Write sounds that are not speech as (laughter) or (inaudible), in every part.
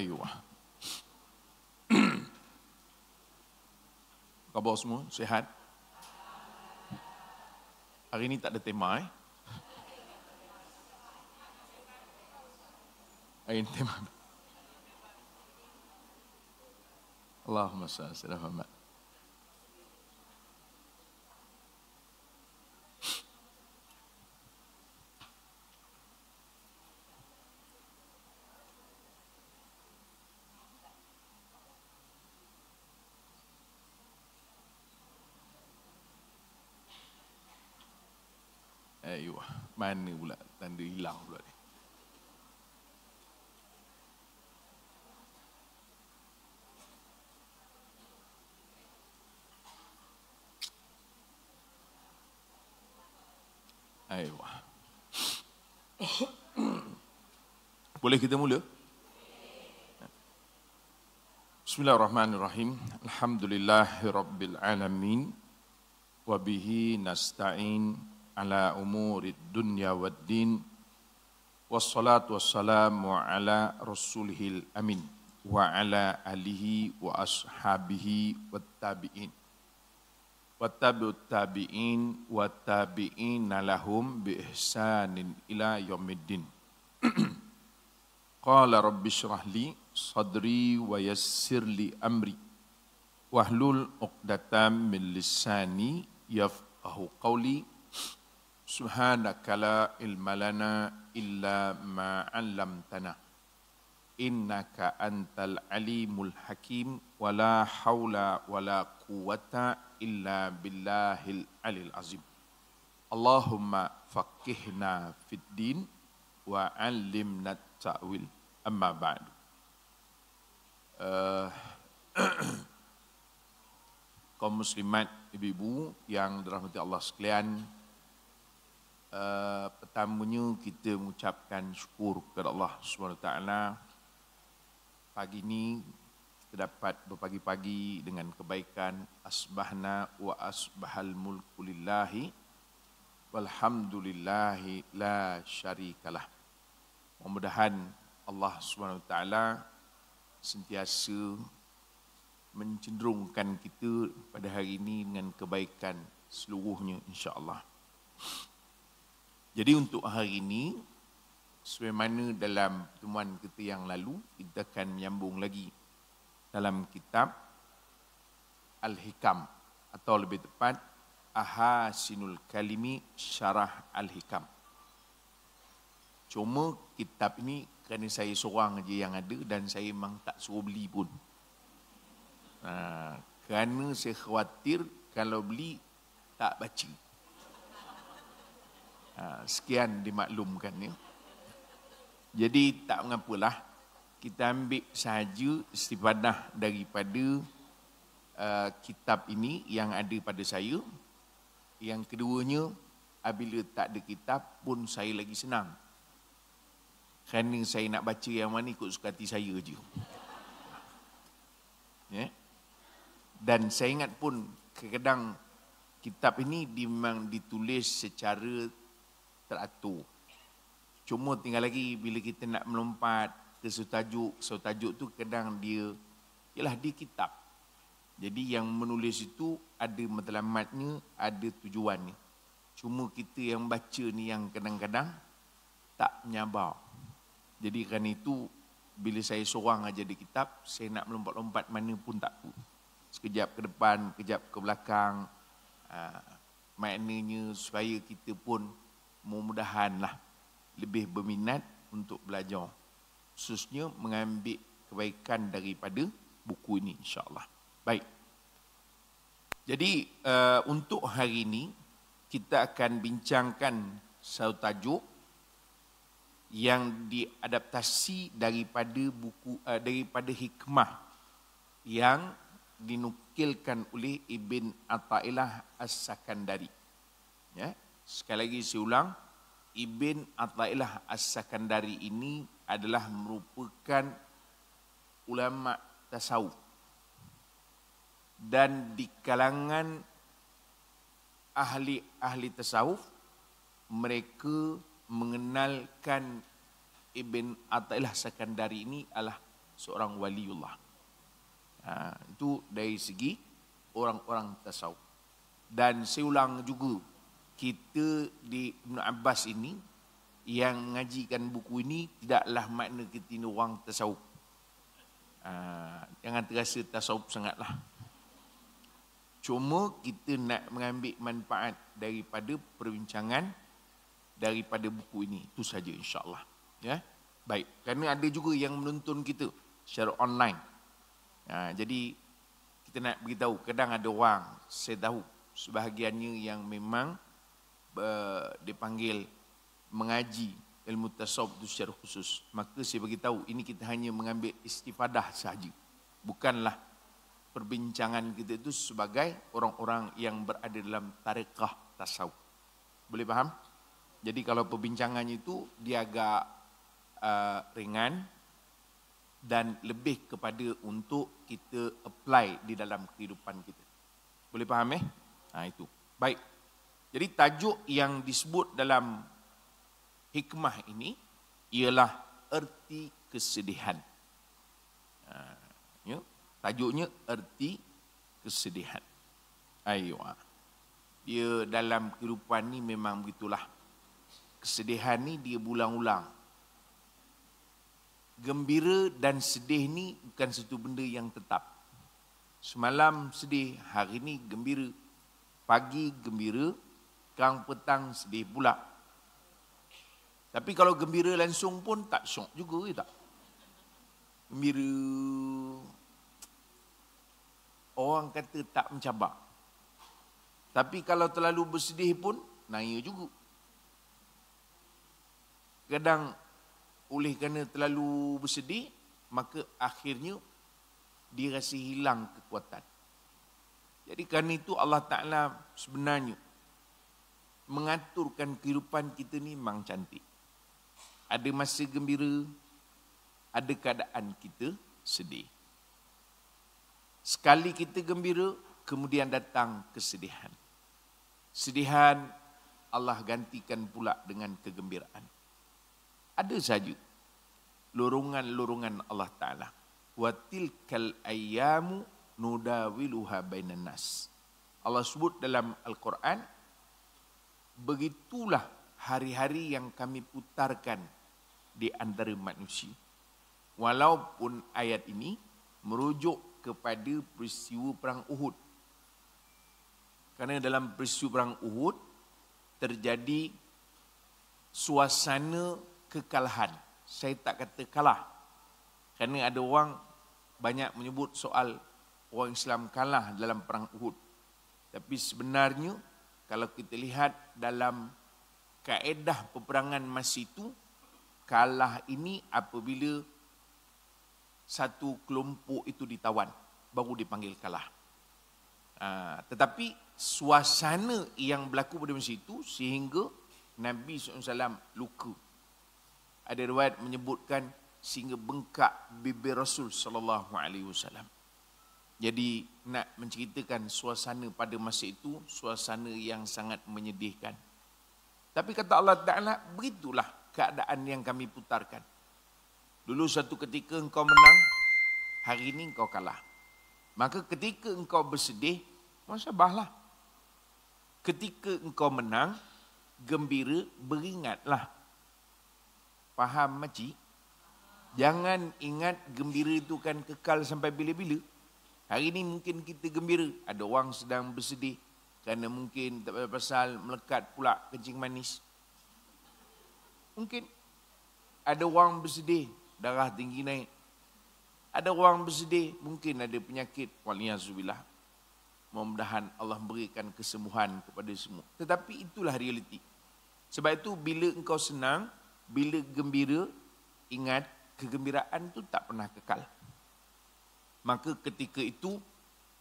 Ayuh. Ah. Apa (clears throat) khabar semua? Sihat? Hari ini tak ada tema eh? Hari ini tema. Allahumma salli alaihi wa mana pula tanda hilang pula ni. Ayuh. (coughs) Boleh kita mula? Bismillahirrahmanirrahim. Alhamdulillahirabbil alamin. Wa bihi nasta'in. على أمور الدنيا والدين والصلاة والسلام على رسوله الأمين وعلى آله وأصحابه والتابعين واتبعوا التابعين والتابعين لهم بإحسان إلى يوم الدين (clears throat) قال رب اشرح لي صدري ويسر لي أمري واحلل عقدة من لساني يفقه قولي Subhanaka la ilmalana illa ma 'allamtana. Innaka antal alimul hakim wa la haula wa quwwata illa billahil alil azim. Allahumma faqihna fid din wa 'allimna ta'wil. Amma ba'du. Uh, (clears throat) kaum muslimat ibu-ibu yang dirahmati Allah sekalian, uh, pertamanya kita mengucapkan syukur kepada Allah SWT pagi ini kita dapat berpagi-pagi dengan kebaikan asbahna wa asbahal mulku lillahi walhamdulillahi la syarikalah mudah-mudahan Allah SWT sentiasa mencenderungkan kita pada hari ini dengan kebaikan seluruhnya insya-Allah. Jadi untuk hari ini, sesuai mana dalam pertemuan kita yang lalu, kita akan menyambung lagi dalam kitab Al-Hikam atau lebih tepat Aha Sinul Kalimi Syarah Al-Hikam. Cuma kitab ini kerana saya seorang aja yang ada dan saya memang tak suruh beli pun. Ha, kerana saya khawatir kalau beli tak baca. Ah, sekian dimaklumkan ni. Jadi tak mengapalah kita ambil sahaja istifadah daripada uh, kitab ini yang ada pada saya. Yang keduanya, apabila tak ada kitab pun saya lagi senang. Kerana saya nak baca yang mana ikut suka hati saya je. Yeah. Dan saya ingat pun kadang kitab ini memang ditulis secara teratur. Cuma tinggal lagi bila kita nak melompat ke sutajuk, sutajuk tu kadang dia ialah di kitab. Jadi yang menulis itu ada matlamatnya, ada tujuannya. Cuma kita yang baca ni yang kadang-kadang tak menyabar. Jadi kerana itu bila saya seorang aja di kitab, saya nak melompat-lompat mana pun tak pun. Sekejap ke depan, kejap ke belakang. Uh, maknanya supaya kita pun mudah memudahanlah lebih berminat untuk belajar khususnya mengambil kebaikan daripada buku ini insyaallah baik jadi uh, untuk hari ini kita akan bincangkan satu tajuk yang diadaptasi daripada buku uh, daripada hikmah yang dinukilkan oleh Ibn Atailah As-Sakandari ya yeah sekali lagi saya ulang, Ibn Atta'ilah As-Sakandari ini adalah merupakan ulama tasawuf. Dan di kalangan ahli-ahli tasawuf, mereka mengenalkan Ibn Atta'ilah As-Sakandari ini adalah seorang waliullah. Ha, itu dari segi orang-orang tasawuf. Dan saya ulang juga kita di Ibn Abbas ini yang mengajikan buku ini tidaklah makna kita ini orang tasawuf. Ah, jangan terasa tasawuf sangatlah. Cuma kita nak mengambil manfaat daripada perbincangan daripada buku ini. Itu saja insyaAllah. Ya? Baik. Kerana ada juga yang menonton kita secara online. Ha, jadi kita nak beritahu, kadang ada orang, saya tahu, sebahagiannya yang memang Eh, dipanggil mengaji ilmu tasawuf itu secara khusus. Maka saya bagi tahu ini kita hanya mengambil istifadah sahaja. Bukanlah perbincangan kita itu sebagai orang-orang yang berada dalam tarekah tasawuf. Boleh faham? Jadi kalau perbincangan itu dia agak uh, ringan dan lebih kepada untuk kita apply di dalam kehidupan kita. Boleh faham eh? Ha, itu. Baik. Jadi tajuk yang disebut dalam hikmah ini ialah erti kesedihan. Ha, ya, tajuknya erti kesedihan. Ayuh. Ah. Dia dalam kehidupan ni memang begitulah. Kesedihan ni dia ulang-ulang. Gembira dan sedih ni bukan satu benda yang tetap. Semalam sedih, hari ni gembira. Pagi gembira, sekarang petang sedih pula. Tapi kalau gembira langsung pun tak syok juga ke ya tak? Gembira. Orang kata tak mencabar. Tapi kalau terlalu bersedih pun naya juga. Kadang oleh kerana terlalu bersedih, maka akhirnya dia rasa hilang kekuatan. Jadi kerana itu Allah Ta'ala sebenarnya mengaturkan kehidupan kita ni memang cantik. Ada masa gembira, ada keadaan kita sedih. Sekali kita gembira, kemudian datang kesedihan. Sedihan Allah gantikan pula dengan kegembiraan. Ada saja lorongan-lorongan Allah Ta'ala. Wa tilkal ayyamu nudawiluha bainan nas. Allah sebut dalam Al-Quran, begitulah hari-hari yang kami putarkan di antara manusia. Walaupun ayat ini merujuk kepada peristiwa Perang Uhud. Kerana dalam peristiwa Perang Uhud terjadi suasana kekalahan. Saya tak kata kalah. Kerana ada orang banyak menyebut soal orang Islam kalah dalam Perang Uhud. Tapi sebenarnya kalau kita lihat dalam kaedah peperangan masa itu, kalah ini apabila satu kelompok itu ditawan, baru dipanggil kalah. Uh, tetapi suasana yang berlaku pada masa itu sehingga Nabi SAW luka. Ada riwayat menyebutkan sehingga bengkak bibir Rasul sallallahu alaihi wasallam. Jadi nak menceritakan suasana pada masa itu, suasana yang sangat menyedihkan. Tapi kata Allah Ta'ala, begitulah keadaan yang kami putarkan. Dulu satu ketika engkau menang, hari ini engkau kalah. Maka ketika engkau bersedih, masa bahlah. Ketika engkau menang, gembira, beringatlah. Faham, Makcik? Jangan ingat gembira itu kan kekal sampai bila-bila. Hari ini mungkin kita gembira, ada orang sedang bersedih kerana mungkin tak apa pasal melekat pula kencing manis. Mungkin ada orang bersedih, darah tinggi naik. Ada orang bersedih, mungkin ada penyakit. Waliyahzubillah. Mudah-mudahan Allah berikan kesembuhan kepada semua. Tetapi itulah realiti. Sebab itu bila engkau senang, bila gembira, ingat kegembiraan itu tak pernah kekal maka ketika itu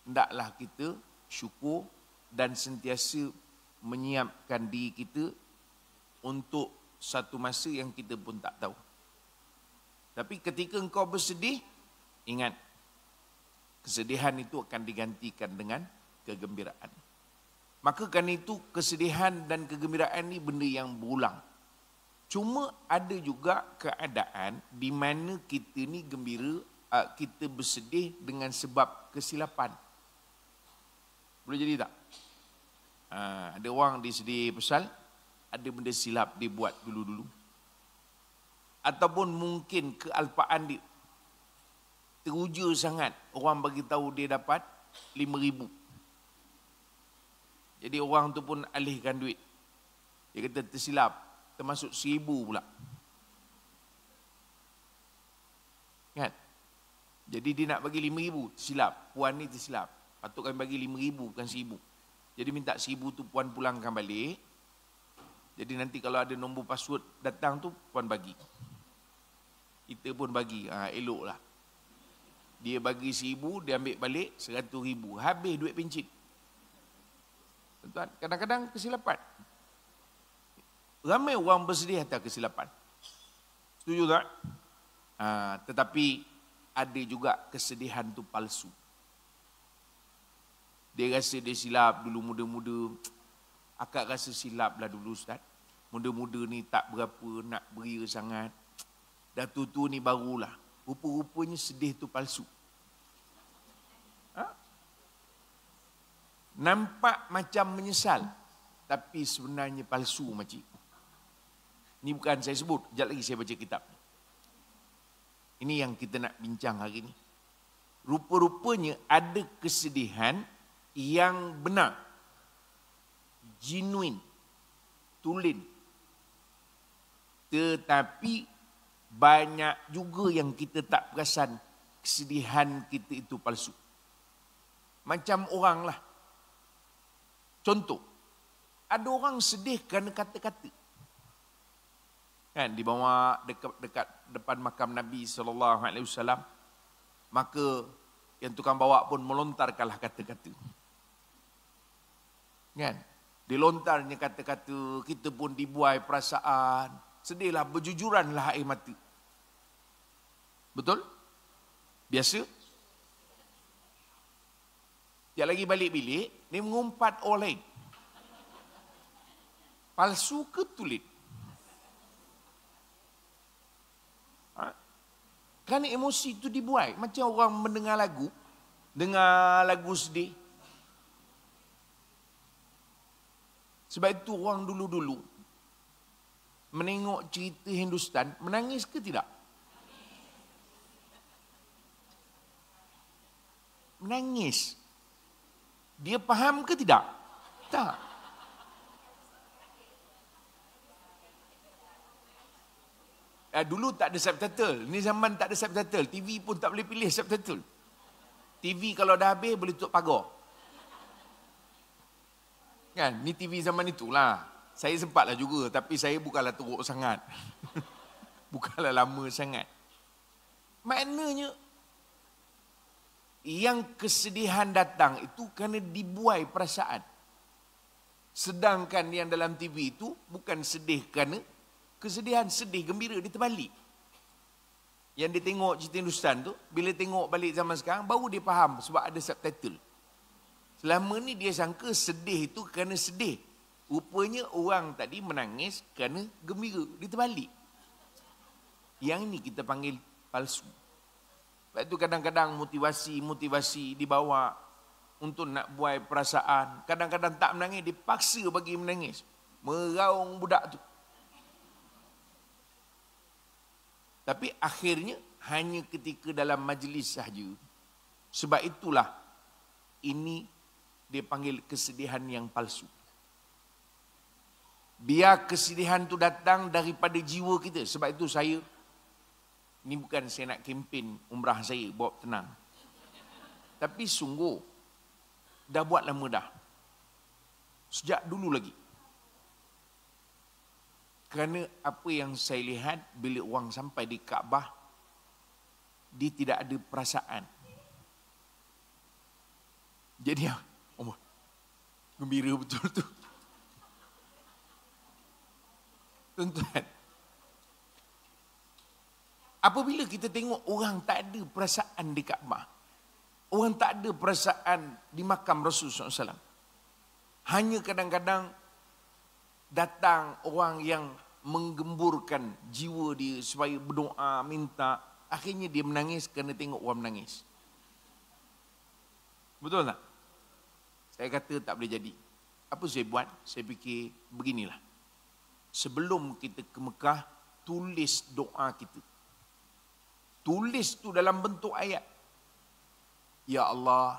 hendaklah kita syukur dan sentiasa menyiapkan diri kita untuk satu masa yang kita pun tak tahu. Tapi ketika engkau bersedih, ingat kesedihan itu akan digantikan dengan kegembiraan. Maka kan itu kesedihan dan kegembiraan ini benda yang berulang. Cuma ada juga keadaan di mana kita ni gembira Ah, kita bersedih dengan sebab kesilapan. Boleh jadi tak? Ah, ada orang dia sedih pasal ada benda silap dia buat dulu-dulu. Ataupun mungkin kealpaan dia teruja sangat orang bagi tahu dia dapat lima ribu. Jadi orang tu pun alihkan duit. Dia kata tersilap termasuk 1000 pula. Kan? Ya. Jadi dia nak bagi 5000 silap. Puan ni tersilap. Patut kami bagi 5000 bukan 1000. Jadi minta 1000 tu puan pulangkan balik. Jadi nanti kalau ada nombor password datang tu puan bagi. Kita pun bagi. Ah ha, eloklah. Dia bagi 1000 dia ambil balik 100000. Habis duit pencit. Tuan, kadang-kadang kesilapan. Ramai orang bersedih atas kesilapan. Setuju tak? Ha, tetapi ada juga kesedihan tu palsu. Dia rasa dia silap dulu muda-muda. Akak rasa silap lah dulu Ustaz. Muda-muda ni tak berapa nak beria sangat. Dah tu ni barulah. Rupa-rupanya sedih tu palsu. Ha? Nampak macam menyesal. Tapi sebenarnya palsu macam. Ni bukan saya sebut. Sekejap lagi saya baca kitabnya. Ini yang kita nak bincang hari ini. Rupa-rupanya ada kesedihan yang benar. Genuin. Tulin. Tetapi banyak juga yang kita tak perasan kesedihan kita itu palsu. Macam orang lah. Contoh. Ada orang sedih kerana kata-kata kan dibawa dekat dekat depan makam Nabi sallallahu alaihi wasallam maka yang tukang bawa pun melontarkanlah kata-kata kan dilontarnya kata-kata kita pun dibuai perasaan sedihlah berjujuranlah air mata betul biasa dia lagi balik bilik ni mengumpat oleh. palsu ke tulis Kerana emosi itu dibuai. Macam orang mendengar lagu. Dengar lagu sedih. Sebab itu orang dulu-dulu. Menengok cerita Hindustan. Menangis ke tidak? Menangis. Dia faham ke tidak? Tak. Eh, dulu tak ada subtitle. Ni zaman tak ada subtitle. TV pun tak boleh pilih subtitle. TV kalau dah habis boleh tutup pagar. Kan? Ni TV zaman itulah. Saya sempatlah juga tapi saya bukanlah teruk sangat. (laughs) bukanlah lama sangat. Maknanya yang kesedihan datang itu kerana dibuai perasaan. Sedangkan yang dalam TV itu bukan sedih kerana kesedihan, sedih, gembira dia terbalik. Yang dia tengok cerita Hindustan tu, bila tengok balik zaman sekarang, baru dia faham sebab ada subtitle. Selama ni dia sangka sedih itu kerana sedih. Rupanya orang tadi menangis kerana gembira. Dia terbalik. Yang ini kita panggil palsu. Sebab itu kadang-kadang motivasi-motivasi dibawa untuk nak buai perasaan. Kadang-kadang tak menangis, dipaksa bagi menangis. Meraung budak tu. Tapi akhirnya hanya ketika dalam majlis sahaja. Sebab itulah ini dia panggil kesedihan yang palsu. Biar kesedihan tu datang daripada jiwa kita. Sebab itu saya, ini bukan saya nak kempen umrah saya, bawa tenang. Tapi sungguh, dah buat lama dah. Sejak dulu lagi. Kerana apa yang saya lihat bila orang sampai di Kaabah, dia tidak ada perasaan. Jadi, Allah, oh, gembira betul tu. Tuan-tuan, apabila kita tengok orang tak ada perasaan di Kaabah, orang tak ada perasaan di makam Rasulullah SAW, hanya kadang-kadang datang orang yang menggemburkan jiwa dia supaya berdoa, minta. Akhirnya dia menangis kerana tengok orang menangis. Betul tak? Saya kata tak boleh jadi. Apa saya buat? Saya fikir beginilah. Sebelum kita ke Mekah, tulis doa kita. Tulis tu dalam bentuk ayat. Ya Allah,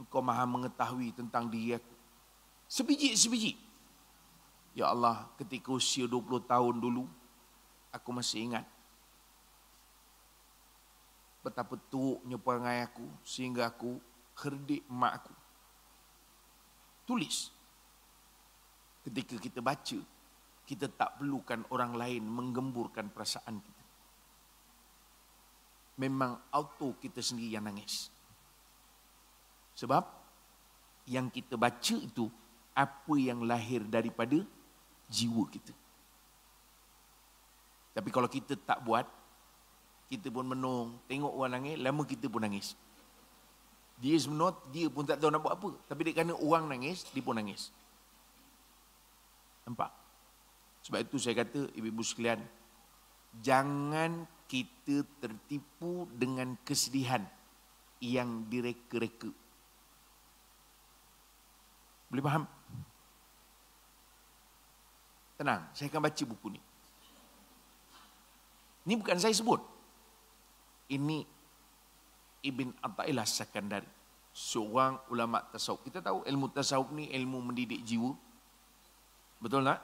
Engkau maha mengetahui tentang diri aku. Sebiji-sebiji. Ya Allah, ketika usia 20 tahun dulu, aku masih ingat betapa tuuknya perangai aku sehingga aku kerdik mak aku. Tulis. Ketika kita baca, kita tak perlukan orang lain menggemburkan perasaan kita. Memang auto kita sendiri yang nangis. Sebab yang kita baca itu apa yang lahir daripada jiwa kita. Tapi kalau kita tak buat, kita pun menung, tengok orang nangis, lama kita pun nangis. Dia sebenarnya, dia pun tak tahu nak buat apa. Tapi dia kena orang nangis, dia pun nangis. Nampak? Sebab itu saya kata, ibu-ibu sekalian, jangan kita tertipu dengan kesedihan yang direka-reka. Boleh faham? Tenang, saya akan baca buku ni. Ini bukan saya sebut. Ini Ibn Atta'ilah Sakandari. Seorang ulama tasawuf. Kita tahu ilmu tasawuf ni ilmu mendidik jiwa. Betul tak?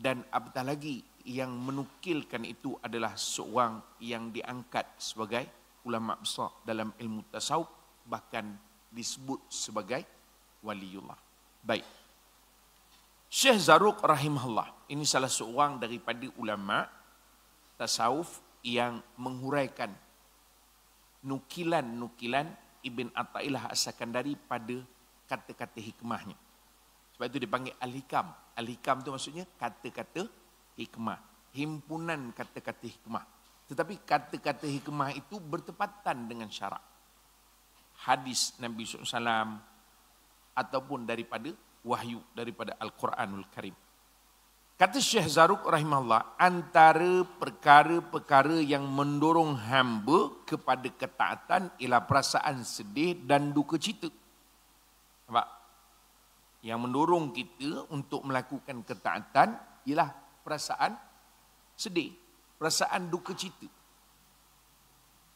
Dan apatah lagi yang menukilkan itu adalah seorang yang diangkat sebagai ulama besar dalam ilmu tasawuf bahkan disebut sebagai waliullah. Baik. Syekh Zaruk rahimahullah. Ini salah seorang daripada ulama tasawuf yang menghuraikan nukilan-nukilan Ibn Atta'ilah asalkan dari pada kata-kata hikmahnya. Sebab itu dipanggil Al-Hikam. Al-Hikam itu maksudnya kata-kata hikmah. Himpunan kata-kata hikmah. Tetapi kata-kata hikmah itu bertepatan dengan syarak. Hadis Nabi SAW ataupun daripada wahyu daripada Al-Quranul Karim. Kata Syekh Zaruk rahimahullah, antara perkara-perkara yang mendorong hamba kepada ketaatan ialah perasaan sedih dan duka cita. Nampak? Yang mendorong kita untuk melakukan ketaatan ialah perasaan sedih, perasaan duka cita.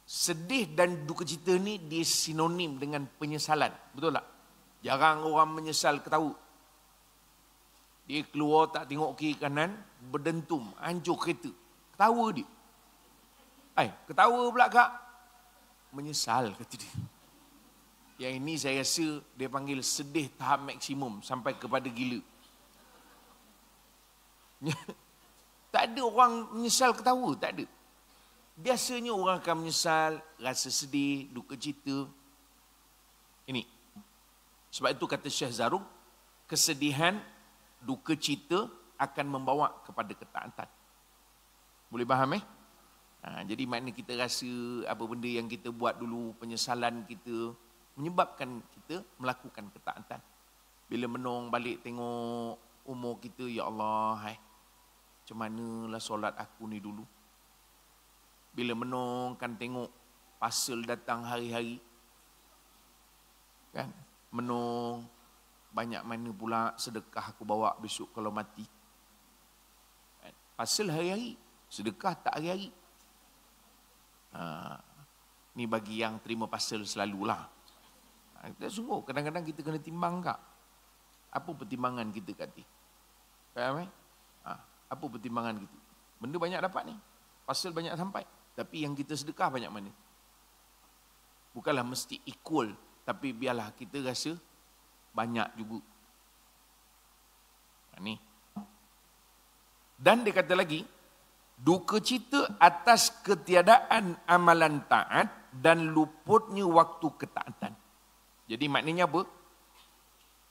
Sedih dan duka cita ini disinonim dengan penyesalan, betul tak? Jarang orang menyesal ketahu. Dia keluar tak tengok kiri kanan, berdentum, hancur kereta. Ketawa dia. Eh, ketawa pula kak. Menyesal kata dia. Yang ini saya rasa dia panggil sedih tahap maksimum sampai kepada gila. (laughs) tak ada orang menyesal ketawa, tak ada. Biasanya orang akan menyesal, rasa sedih, duka cita, sebab itu kata Syekh Zaruk, kesedihan, duka cita akan membawa kepada ketaatan. Boleh faham eh? Ha, jadi makna kita rasa apa benda yang kita buat dulu, penyesalan kita, menyebabkan kita melakukan ketaatan. Bila menung balik tengok umur kita, Ya Allah, hai, macam manalah solat aku ni dulu. Bila menung kan tengok pasal datang hari-hari. Kan? menung banyak mana pula sedekah aku bawa besok kalau mati eh, pasal hari-hari sedekah tak hari-hari ha, ni bagi yang terima pasal selalulah ha, kita sungguh kadang-kadang kita kena timbang kak apa pertimbangan kita kat ni faham eh ha, apa pertimbangan kita benda banyak dapat ni pasal banyak sampai tapi yang kita sedekah banyak mana bukanlah mesti equal tapi biarlah kita rasa banyak juga. Ini. Ha, dan dia kata lagi, duka cita atas ketiadaan amalan taat dan luputnya waktu ketaatan. Jadi maknanya apa?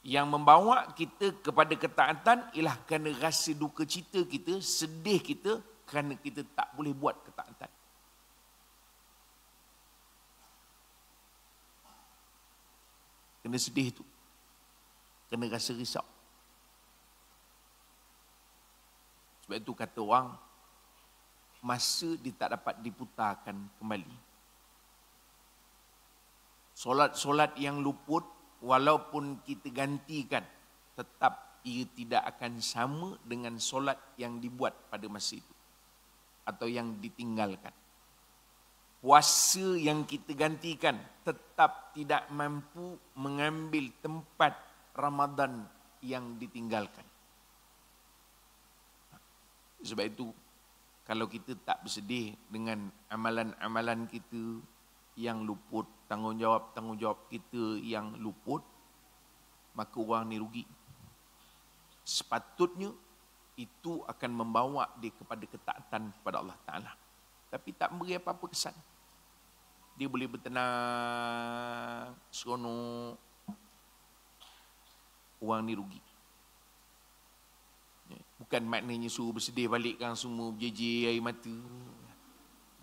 Yang membawa kita kepada ketaatan ialah kerana rasa duka cita kita, sedih kita kerana kita tak boleh buat ketaatan. kena sedih tu kena rasa risau sebab itu kata orang masa dia tak dapat diputarkan kembali solat-solat yang luput walaupun kita gantikan tetap ia tidak akan sama dengan solat yang dibuat pada masa itu atau yang ditinggalkan kuasa yang kita gantikan tetap tidak mampu mengambil tempat Ramadan yang ditinggalkan. Sebab itu kalau kita tak bersedih dengan amalan-amalan kita yang luput, tanggungjawab-tanggungjawab kita yang luput, maka orang ni rugi. Sepatutnya itu akan membawa dia kepada ketaatan kepada Allah Ta'ala. Tapi tak beri apa-apa kesan dia boleh bertenang seronok orang ni rugi ya, bukan maknanya suruh bersedih balikkan semua berjejer air mata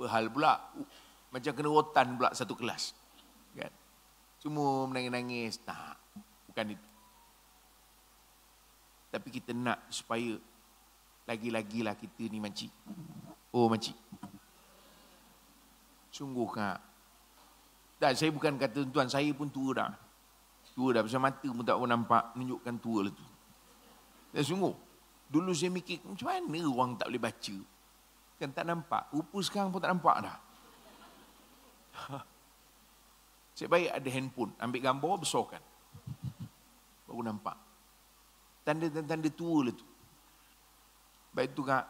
berhal pula macam kena rotan pula satu kelas kan semua menangis-nangis tak bukan itu tapi kita nak supaya lagi-lagilah kita ni makcik. Oh makcik. Sungguh kak. Tak, saya bukan kata tuan, saya pun tua dah. Tua dah, pasal mata pun tak pernah nampak menunjukkan tua lah tu. Dan sungguh, dulu saya mikir macam mana orang tak boleh baca. Kan tak nampak, rupa sekarang pun tak nampak dah. Saya (laughs) baik ada handphone, ambil gambar, besarkan. Baru nampak. Tanda-tanda tua lah tu. Baik tu kak,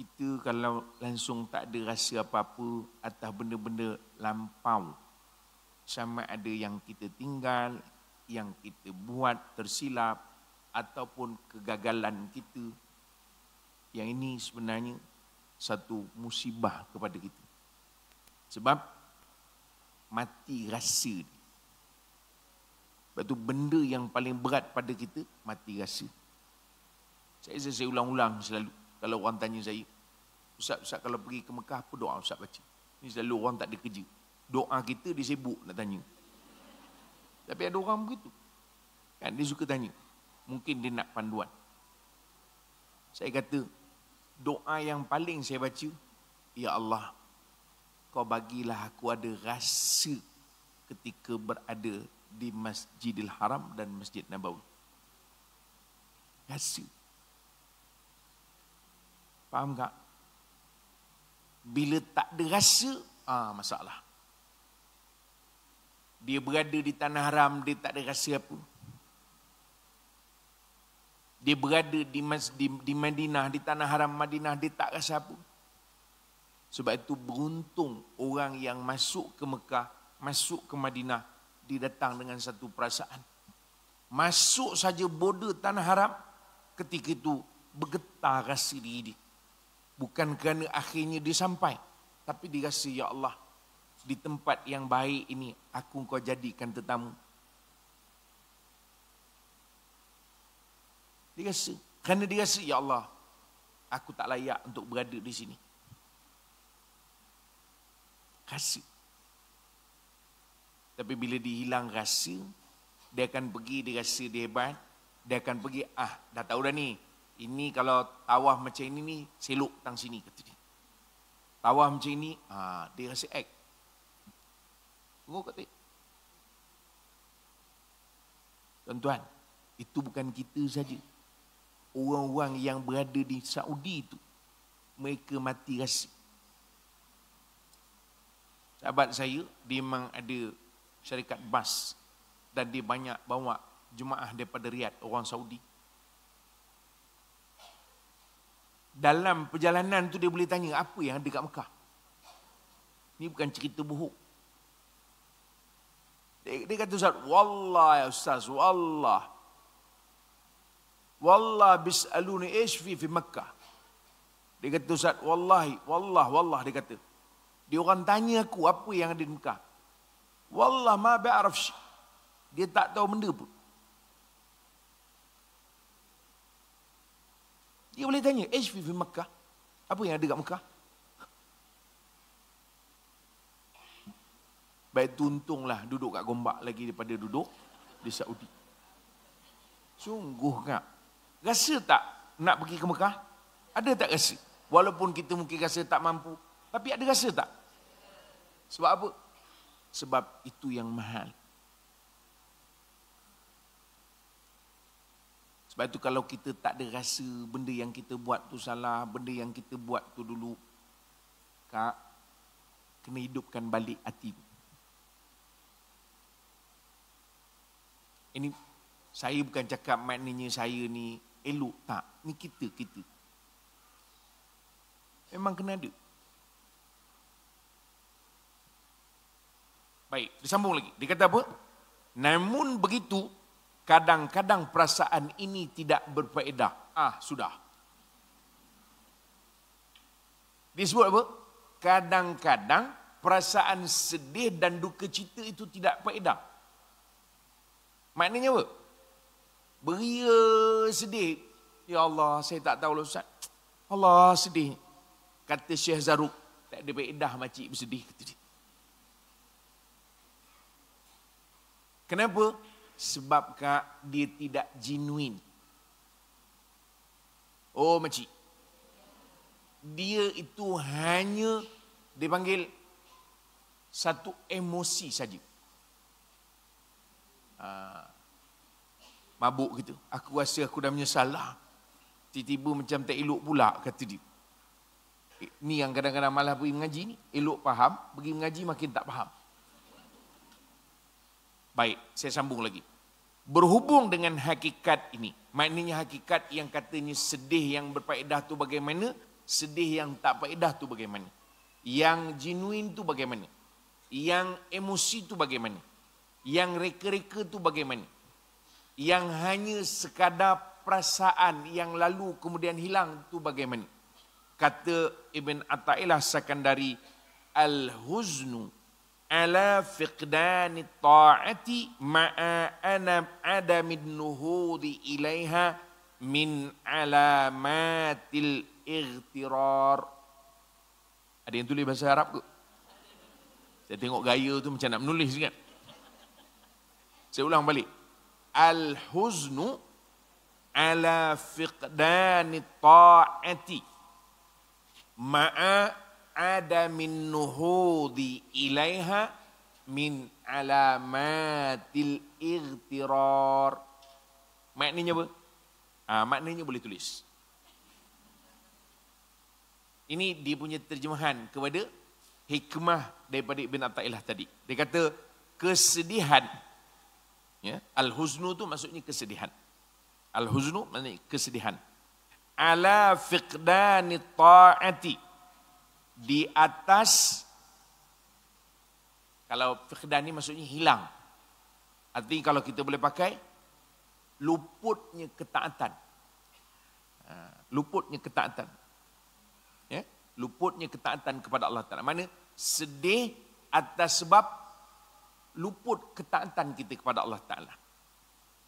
kita kalau langsung tak ada rasa apa-apa atas benda-benda lampau sama ada yang kita tinggal, yang kita buat tersilap ataupun kegagalan kita. Yang ini sebenarnya satu musibah kepada kita. Sebab mati rasa. Sebab itu benda yang paling berat pada kita, mati rasa. Saya, saya ulang-ulang selalu kalau orang tanya saya, Ustaz, Ustaz kalau pergi ke Mekah, apa doa Ustaz baca? Ini selalu orang tak ada kerja doa kita dia sibuk nak tanya. Tapi ada orang begitu. Kan dia suka tanya. Mungkin dia nak panduan. Saya kata doa yang paling saya baca ya Allah kau bagilah aku ada rasa ketika berada di Masjidil Haram dan Masjid Nabawi. Rasa. Faham tak? Bila tak ada rasa, ah masalah. Dia berada di tanah haram, dia tak ada rasa apa. Dia berada di, di, di Madinah, di tanah haram Madinah, dia tak rasa apa. Sebab itu beruntung orang yang masuk ke Mekah, masuk ke Madinah, dia datang dengan satu perasaan. Masuk saja border tanah haram, ketika itu bergetar rasa diri dia. Bukan kerana akhirnya dia sampai, tapi dia rasa, Ya Allah, di tempat yang baik ini aku kau jadikan tetamu. Dia rasa, kerana dia rasa, Ya Allah, aku tak layak untuk berada di sini. Kasih, Tapi bila dihilang rasa, dia akan pergi, dia rasa dia hebat. Dia akan pergi, ah, dah tahu dah ni. Ini kalau tawah macam ini ni, selok tang sini. Kata dia. Tawah macam ini, ah, dia rasa act. Semua kau tengok. Tuan-tuan, itu bukan kita saja. Orang-orang yang berada di Saudi itu, mereka mati rasa. Sahabat saya, dia memang ada syarikat bas dan dia banyak bawa jemaah daripada Riyadh, orang Saudi. Dalam perjalanan tu dia boleh tanya, apa yang ada kat Mekah? Ini bukan cerita bohong. Dia, dia kata Ustaz, Wallah ya Ustaz, Wallah. Wallah bis'aluni ishfi fi Mekah. Dia kata Ustaz, Wallahi, Wallah, Wallah dia kata. Dia orang tanya aku apa yang ada di Mekah. Wallah ma ba'araf Dia tak tahu benda pun. Dia boleh tanya, ishfi fi Mekah. Apa yang ada di Mekah? Baik tu untunglah duduk kat Gombak lagi daripada duduk di Saudi. Sungguh kan? Rasa tak nak pergi ke Mekah? Ada tak rasa? Walaupun kita mungkin rasa tak mampu. Tapi ada rasa tak? Sebab apa? Sebab itu yang mahal. Sebab itu kalau kita tak ada rasa benda yang kita buat tu salah, benda yang kita buat tu dulu, Kak, kena hidupkan balik hatimu. ini saya bukan cakap maknanya saya ni elok tak ni kita kita memang kena ada baik disambung lagi dia kata apa namun begitu kadang-kadang perasaan ini tidak berfaedah ah sudah disebut apa kadang-kadang perasaan sedih dan duka cita itu tidak faedah Maknanya apa? Beria sedih. Ya Allah, saya tak tahu lah Ustaz. Allah sedih. Kata Syekh Zaruk. Tak ada beredah makcik bersedih. Kata dia. Kenapa? Sebab kak dia tidak jinuin. Oh makcik. Dia itu hanya dipanggil satu emosi saja. Haa. Uh mabuk gitu. Aku rasa aku dah menyesal lah. Tiba-tiba macam tak elok pula kata dia. Eh, ni yang kadang-kadang malah pergi mengaji ni. Elok faham, pergi mengaji makin tak faham. Baik, saya sambung lagi. Berhubung dengan hakikat ini. Maknanya hakikat yang katanya sedih yang berpaedah tu bagaimana. Sedih yang tak paedah tu bagaimana. Yang jinuin tu bagaimana. Yang emosi tu bagaimana. Yang reka-reka tu bagaimana yang hanya sekadar perasaan yang lalu kemudian hilang itu bagaimana? Kata Ibn Atta'ilah Sakandari, Al-huznu ala fiqdani ta'ati ma'a anam adamin nuhudi ilaiha min alamatil ightirar. Ada yang tulis bahasa Arab ke? Saya tengok gaya tu macam nak menulis sikit. Kan? Saya ulang balik al-huznu ala fiqdan ta'ati ma'a ada min nuhudi ilaiha min alamatil igtirar maknanya apa ha, maknanya boleh tulis ini dia punya terjemahan kepada hikmah daripada Ibn Atta'ilah tadi. Dia kata, kesedihan Ya, al-huznu tu maksudnya kesedihan. Al-huznu maksudnya kesedihan. Ala fiqdani ta'ati. Di atas kalau fiqdan maksudnya hilang. Artinya kalau kita boleh pakai luputnya ketaatan. Ha, luputnya ketaatan. Ya, luputnya ketaatan kepada Allah Taala. Mana sedih atas sebab luput ketaatan kita kepada Allah Ta'ala.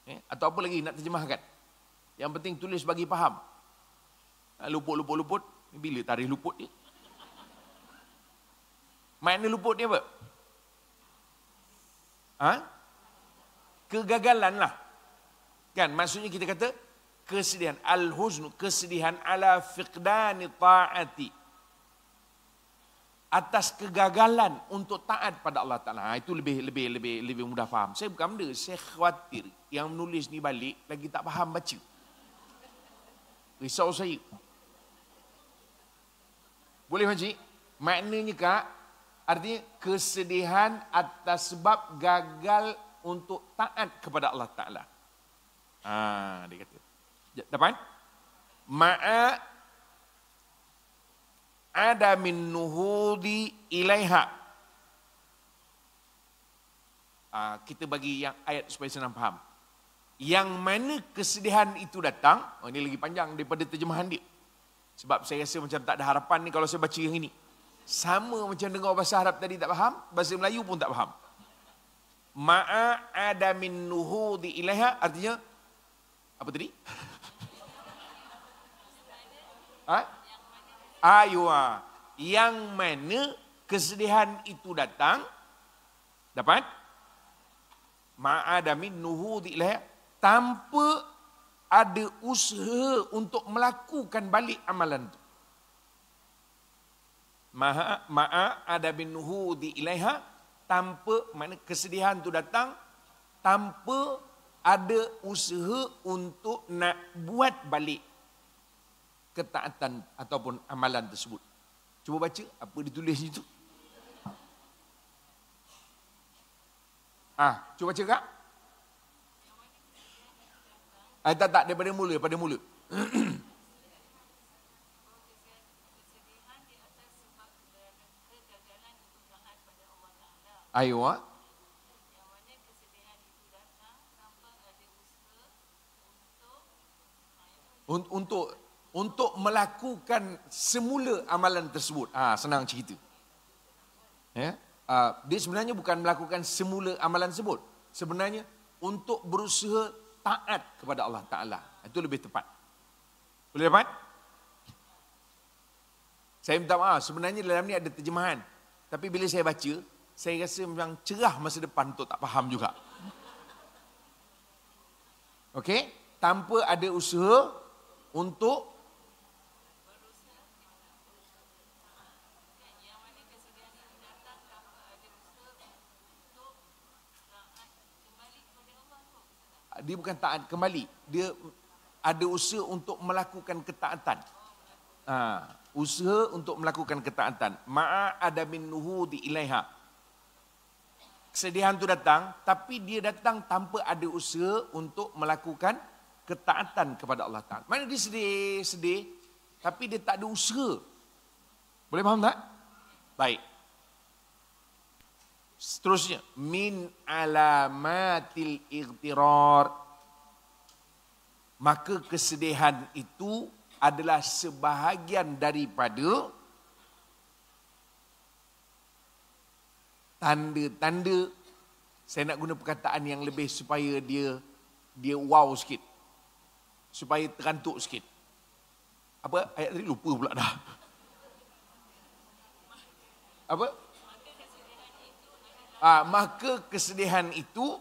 Eh? Atau apa lagi nak terjemahkan? Yang penting tulis bagi faham. Luput, luput, luput. Bila tarikh luput ni? Makna luput ni apa? Ha? Kegagalan lah. Kan? Maksudnya kita kata, kesedihan. Al-huznu, kesedihan ala fiqdani ta'ati atas kegagalan untuk taat pada Allah Taala. Ha, itu lebih lebih lebih lebih mudah faham. Saya bukan benda, saya khawatir yang menulis ni balik lagi tak faham baca. Risau saya. Boleh Haji? Maknanya kak, artinya kesedihan atas sebab gagal untuk taat kepada Allah Taala. Ah, dia kata. Dapat? Ma'a ada min nuhudi ilaiha. Ah, kita bagi yang ayat supaya senang faham. Yang mana kesedihan itu datang, oh, ini lagi panjang daripada terjemahan dia. Sebab saya rasa macam tak ada harapan ni kalau saya baca yang ini. Sama macam dengar bahasa Arab tadi tak faham, bahasa Melayu pun tak faham. Ma'a ada min nuhudi ilaiha artinya apa tadi? (laughs) ha? Aywa. Ah, Yang mana kesedihan itu datang? Dapat? Ma'adami nuhu di'lah. Tanpa ada usaha untuk melakukan balik amalan itu. Maha ma'a ada bin di ilaiha tanpa mana kesedihan tu datang tanpa ada usaha untuk nak buat balik ketaatan ataupun amalan tersebut. Cuba baca apa ditulis situ. Ah, cuba baca kak. Ah, tak tak daripada mula, daripada mula. (coughs) Ayuh. Ah. Untuk untuk melakukan semula amalan tersebut. Ah ha, senang cerita. Ya. Ah dia sebenarnya bukan melakukan semula amalan tersebut. Sebenarnya untuk berusaha taat kepada Allah Taala. Itu lebih tepat. Boleh dapat? Saya minta maaf, sebenarnya dalam ni ada terjemahan. Tapi bila saya baca, saya rasa memang cerah masa depan untuk tak faham juga. Okey? Tanpa ada usaha untuk dia bukan taat kembali dia ada usaha untuk melakukan ketaatan ha, usaha untuk melakukan ketaatan ma'a adamin nuhudi ilaiha kesedihan tu datang tapi dia datang tanpa ada usaha untuk melakukan ketaatan kepada Allah Ta'ala mana dia sedih sedih tapi dia tak ada usaha boleh faham tak? baik seterusnya min alamatil igtirar maka kesedihan itu adalah sebahagian daripada tanda-tanda saya nak guna perkataan yang lebih supaya dia dia wow sikit supaya terantuk sikit apa ayat tadi lupa pula dah apa Ah, maka kesedihan itu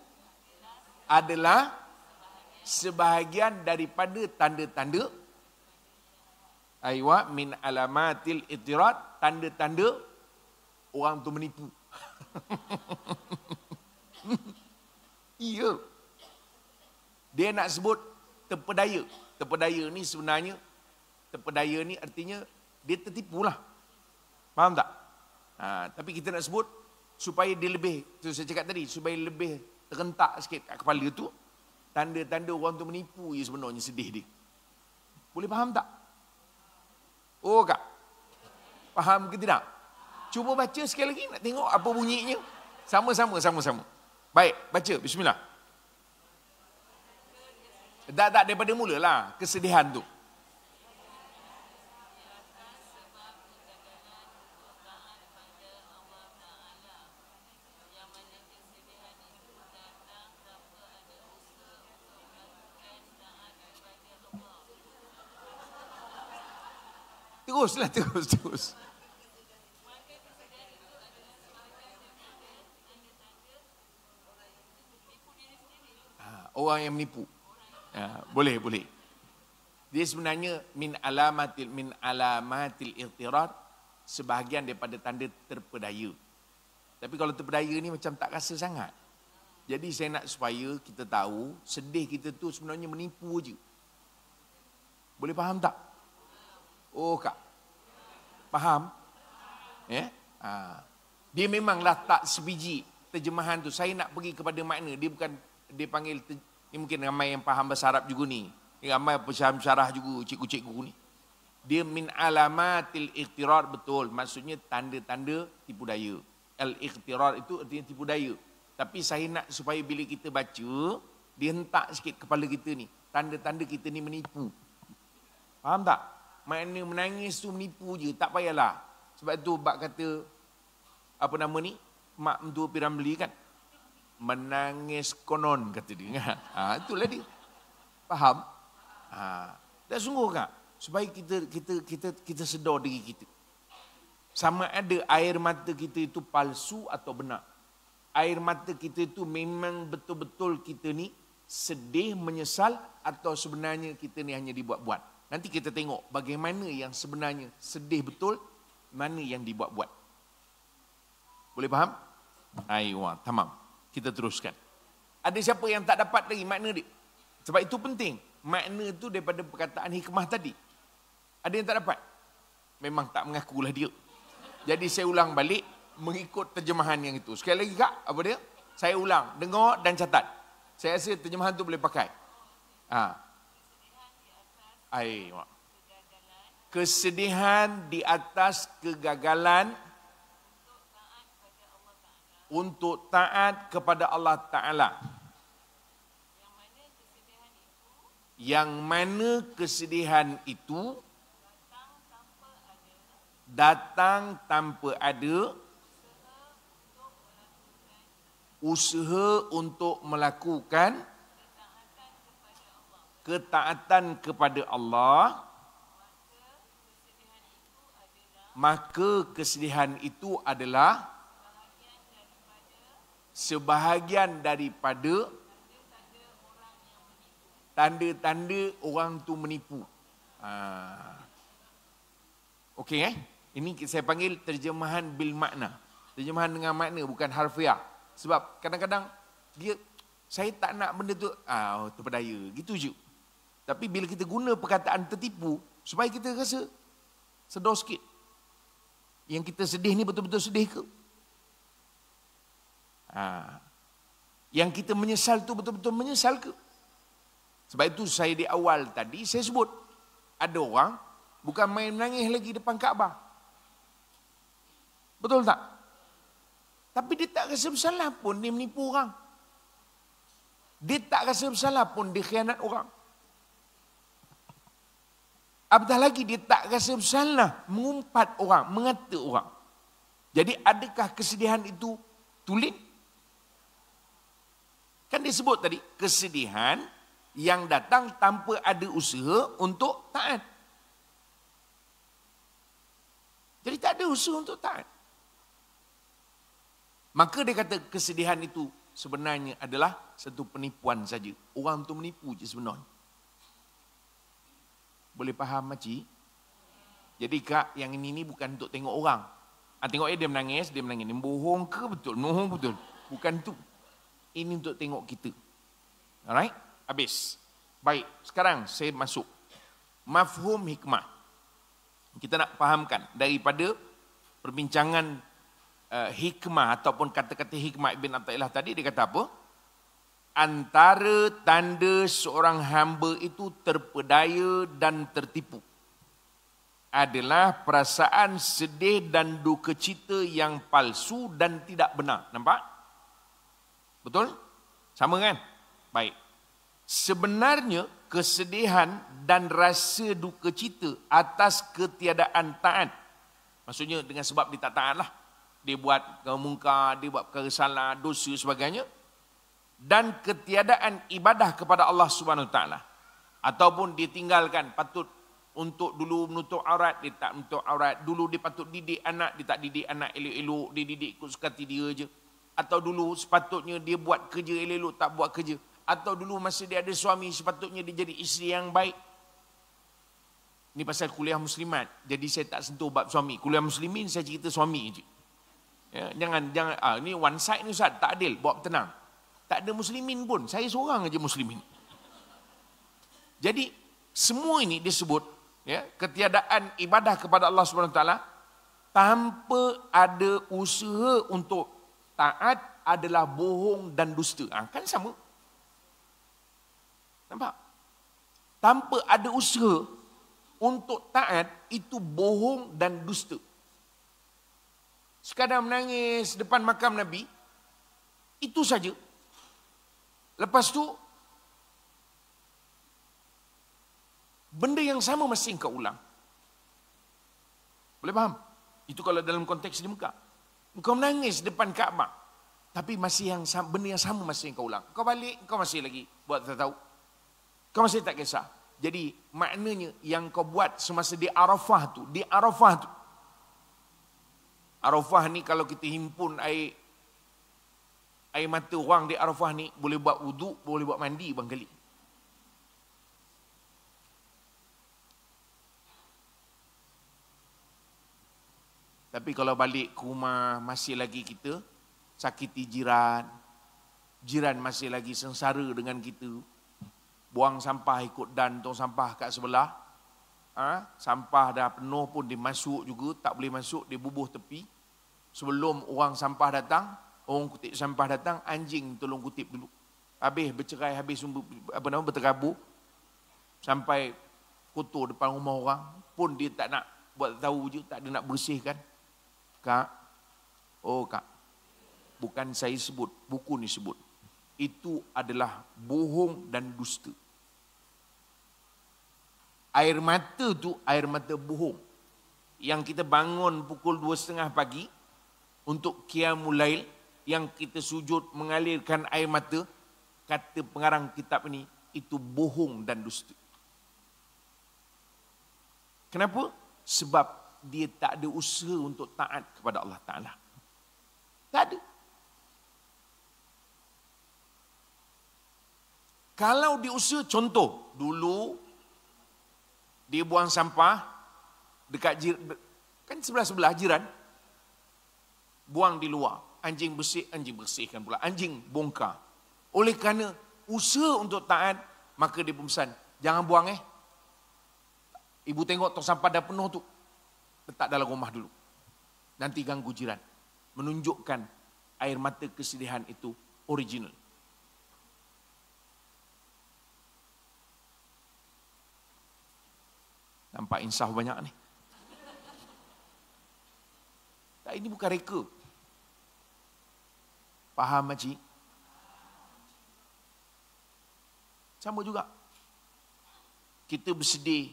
adalah sebahagian daripada tanda-tanda aywa min alamatil itirat tanda-tanda orang tu menipu (laughs) iya dia nak sebut terpedaya terpedaya ni sebenarnya terpedaya ni artinya dia tertipulah faham tak ha, tapi kita nak sebut supaya dia lebih tu saya cakap tadi supaya lebih rentak sikit kat ah, kepala tu tanda-tanda orang tu menipu je sebenarnya sedih dia boleh faham tak oh kak faham ke tidak cuba baca sekali lagi nak tengok apa bunyinya sama-sama sama-sama baik baca bismillah tak tak daripada mulalah kesedihan tu teruslah terus terus. Ah, orang yang menipu. Ya, boleh, boleh. Dia sebenarnya min alamatil min alamatil irtirat sebahagian daripada tanda terpedaya. Tapi kalau terpedaya ni macam tak rasa sangat. Jadi saya nak supaya kita tahu sedih kita tu sebenarnya menipu je. Boleh faham tak? Oh kak, Faham? Ya? Ha. Dia memanglah tak sebiji terjemahan tu. Saya nak pergi kepada makna. Dia bukan dipanggil ini mungkin ramai yang faham bahasa Arab juga ni. ramai pesaham syarah juga cikgu-cikgu ni. Dia min alama til ikhtirar betul. Maksudnya tanda-tanda tipu daya. Al ikhtirar itu artinya tipu daya. Tapi saya nak supaya bila kita baca, dia hentak sikit kepala kita ni. Tanda-tanda kita ni menipu. Faham tak? mana menangis tu menipu je tak payahlah sebab tu bab kata apa nama ni mak mentua piramli kan menangis konon kata dia kan (laughs) ha, itulah dia faham ha, dah sungguh kan supaya kita kita kita kita sedar diri kita sama ada air mata kita itu palsu atau benar air mata kita itu memang betul-betul kita ni sedih menyesal atau sebenarnya kita ni hanya dibuat-buat Nanti kita tengok bagaimana yang sebenarnya sedih betul, mana yang dibuat-buat. Boleh faham? Aiwa, tamam. Kita teruskan. Ada siapa yang tak dapat lagi makna dia? Sebab itu penting. Makna itu daripada perkataan hikmah tadi. Ada yang tak dapat? Memang tak mengakulah dia. Jadi saya ulang balik mengikut terjemahan yang itu. Sekali lagi kak, apa dia? Saya ulang, dengar dan catat. Saya rasa terjemahan tu boleh pakai. Ha air Kesedihan di atas kegagalan untuk taat kepada Allah Ta'ala. Yang mana kesedihan itu datang tanpa ada usaha untuk melakukan usaha untuk melakukan ketaatan kepada Allah maka kesedihan itu adalah sebahagian daripada tanda-tanda orang tu menipu. Ha. Okey eh? Ini saya panggil terjemahan bil makna. Terjemahan dengan makna bukan harfiah. Sebab kadang-kadang dia saya tak nak benda tu ah ha, oh, terpedaya. Gitu je. Tapi bila kita guna perkataan tertipu, supaya kita rasa sedar sikit. Yang kita sedih ni betul-betul sedih ke? Ha. Yang kita menyesal tu betul-betul menyesal ke? Sebab itu saya di awal tadi, saya sebut. Ada orang bukan main menangis lagi depan Kaabah. Betul tak? Tapi dia tak rasa bersalah pun dia menipu orang. Dia tak rasa bersalah pun dia khianat orang. Apatah lagi dia tak rasa bersalah mengumpat orang, mengata orang. Jadi adakah kesedihan itu tulip? Kan dia sebut tadi, kesedihan yang datang tanpa ada usaha untuk taat. Jadi tak ada usaha untuk taat. Maka dia kata kesedihan itu sebenarnya adalah satu penipuan saja. Orang tu menipu je sebenarnya. Boleh faham makcik? Jadi kak yang ini, ini bukan untuk tengok orang. Ah, tengok eh, dia menangis, dia menangis. Dia bohong ke betul? Bohong betul. Bukan tu. Ini untuk tengok kita. Alright? Habis. Baik, sekarang saya masuk. Mafhum hikmah. Kita nak fahamkan daripada perbincangan uh, hikmah ataupun kata-kata hikmah Ibn Atta'illah tadi, dia kata apa? antara tanda seorang hamba itu terpedaya dan tertipu adalah perasaan sedih dan duka cita yang palsu dan tidak benar. Nampak? Betul? Sama kan? Baik. Sebenarnya kesedihan dan rasa duka cita atas ketiadaan taat. Maksudnya dengan sebab dia tak taat lah. Dia buat kemungka, dia buat perkara salah, dosa sebagainya dan ketiadaan ibadah kepada Allah Subhanahu taala ataupun ditinggalkan patut untuk dulu menutup aurat dia tak menutup aurat dulu dia patut didik anak dia tak didik anak elok-elok dia didik ikut suka hati dia je atau dulu sepatutnya dia buat kerja elok-elok tak buat kerja atau dulu masa dia ada suami sepatutnya dia jadi isteri yang baik ni pasal kuliah muslimat jadi saya tak sentuh bab suami kuliah muslimin saya cerita suami je ya, jangan jangan ah ni one side ni ustaz tak adil buat tenang tak ada muslimin pun. Saya seorang aja muslimin. Jadi semua ini disebut ya, ketiadaan ibadah kepada Allah Subhanahu taala tanpa ada usaha untuk taat adalah bohong dan dusta. Ha, kan sama? Nampak? Tanpa ada usaha untuk taat itu bohong dan dusta. Sekadar menangis depan makam Nabi itu saja Lepas tu benda yang sama mesti engkau ulang. Boleh faham? Itu kalau dalam konteks di muka, Engkau menangis depan Kaabah. Tapi masih yang sama, benda yang sama masih engkau ulang. Kau balik, kau masih lagi buat tak tahu. Kau masih tak kisah. Jadi maknanya yang kau buat semasa di Arafah tu, di Arafah tu. Arafah ni kalau kita himpun air air mata orang di Arafah ni boleh buat wuduk, boleh buat mandi bang kali. Tapi kalau balik ke rumah masih lagi kita sakit jiran, jiran masih lagi sengsara dengan kita. Buang sampah ikut dan tong sampah kat sebelah. ha? sampah dah penuh pun dimasuk juga, tak boleh masuk, dia bubuh tepi. Sebelum orang sampah datang, orang kutip sampah datang, anjing tolong kutip dulu. Habis bercerai, habis apa nama berterabu sampai kotor depan rumah orang pun dia tak nak buat tahu je, tak ada nak bersihkan. Kak, oh kak, bukan saya sebut, buku ni sebut. Itu adalah bohong dan dusta. Air mata tu air mata bohong. Yang kita bangun pukul 2.30 pagi untuk Qiyamulail, Lail, yang kita sujud mengalirkan air mata kata pengarang kitab ini itu bohong dan dusta kenapa sebab dia tak ada usaha untuk taat kepada Allah Taala tak ada kalau diusaha contoh dulu dia buang sampah dekat jir, kan sebelah-sebelah jiran buang di luar anjing bersih, anjing bersihkan pula. Anjing bongkar. Oleh kerana usaha untuk taat, maka dia pemesan, jangan buang eh. Ibu tengok tong sampah dah penuh tu. Letak dalam rumah dulu. Nanti ganggu jiran. Menunjukkan air mata kesedihan itu original. Nampak insaf banyak ni. Tak, ini bukan reka. Faham makcik? Sama juga. Kita bersedih.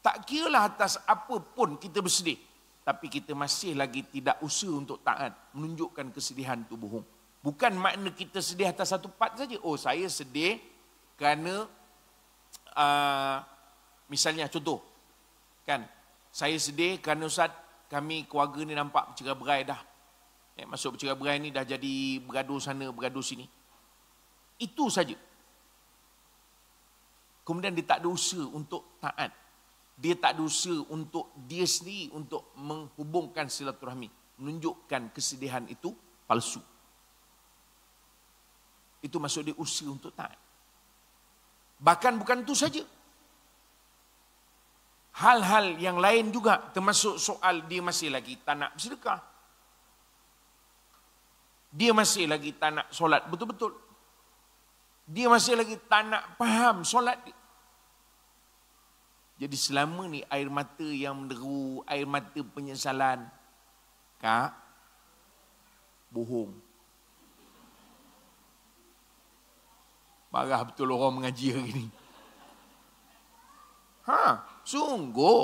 Tak kira lah atas apa pun kita bersedih. Tapi kita masih lagi tidak usaha untuk taat. Menunjukkan kesedihan itu bohong. Bukan makna kita sedih atas satu part saja. Oh saya sedih kerana uh, misalnya contoh. Kan saya sedih kerana saat kami keluarga ni nampak cerah berai dah. Yang eh, masuk bercerai-berai ni dah jadi beradu sana, beradu sini. Itu saja. Kemudian dia tak ada usaha untuk taat. Dia tak ada usaha untuk dia sendiri untuk menghubungkan silaturahmi. Menunjukkan kesedihan itu palsu. Itu masuk dia usaha untuk taat. Bahkan bukan itu saja. Hal-hal yang lain juga termasuk soal dia masih lagi tak nak bersedekah. Dia masih lagi tak nak solat betul-betul. Dia masih lagi tak nak faham solat. Jadi selama ni air mata yang menderu, air mata penyesalan. Kak, bohong. Marah betul orang mengaji hari ni. Ha, sungguh.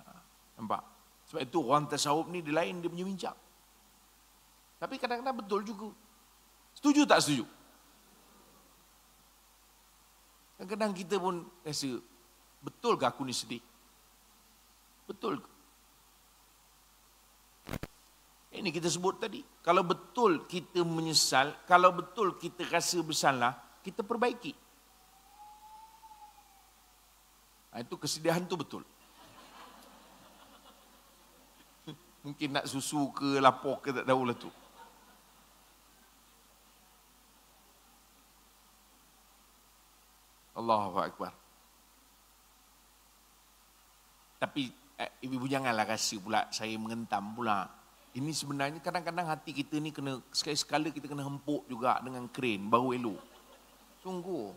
Ha, nampak? Sebab itu orang tasawuf ni dia lain dia punya bincang. Tapi kadang-kadang betul juga. Setuju tak setuju? Kadang-kadang kita pun rasa betul ke aku ni sedih? Betul ke? Ini eh, kita sebut tadi. Kalau betul kita menyesal, kalau betul kita rasa bersalah, kita perbaiki. Nah, ha, itu kesedihan tu betul. Mungkin nak susu ke lapor ke tak tahulah tu. Allahu Akbar. Tapi eh, ibu janganlah rasa pula saya mengentam pula. Ini sebenarnya kadang-kadang hati kita ni kena sekali-sekala kita kena hempuk juga dengan keren baru elok. Sungguh.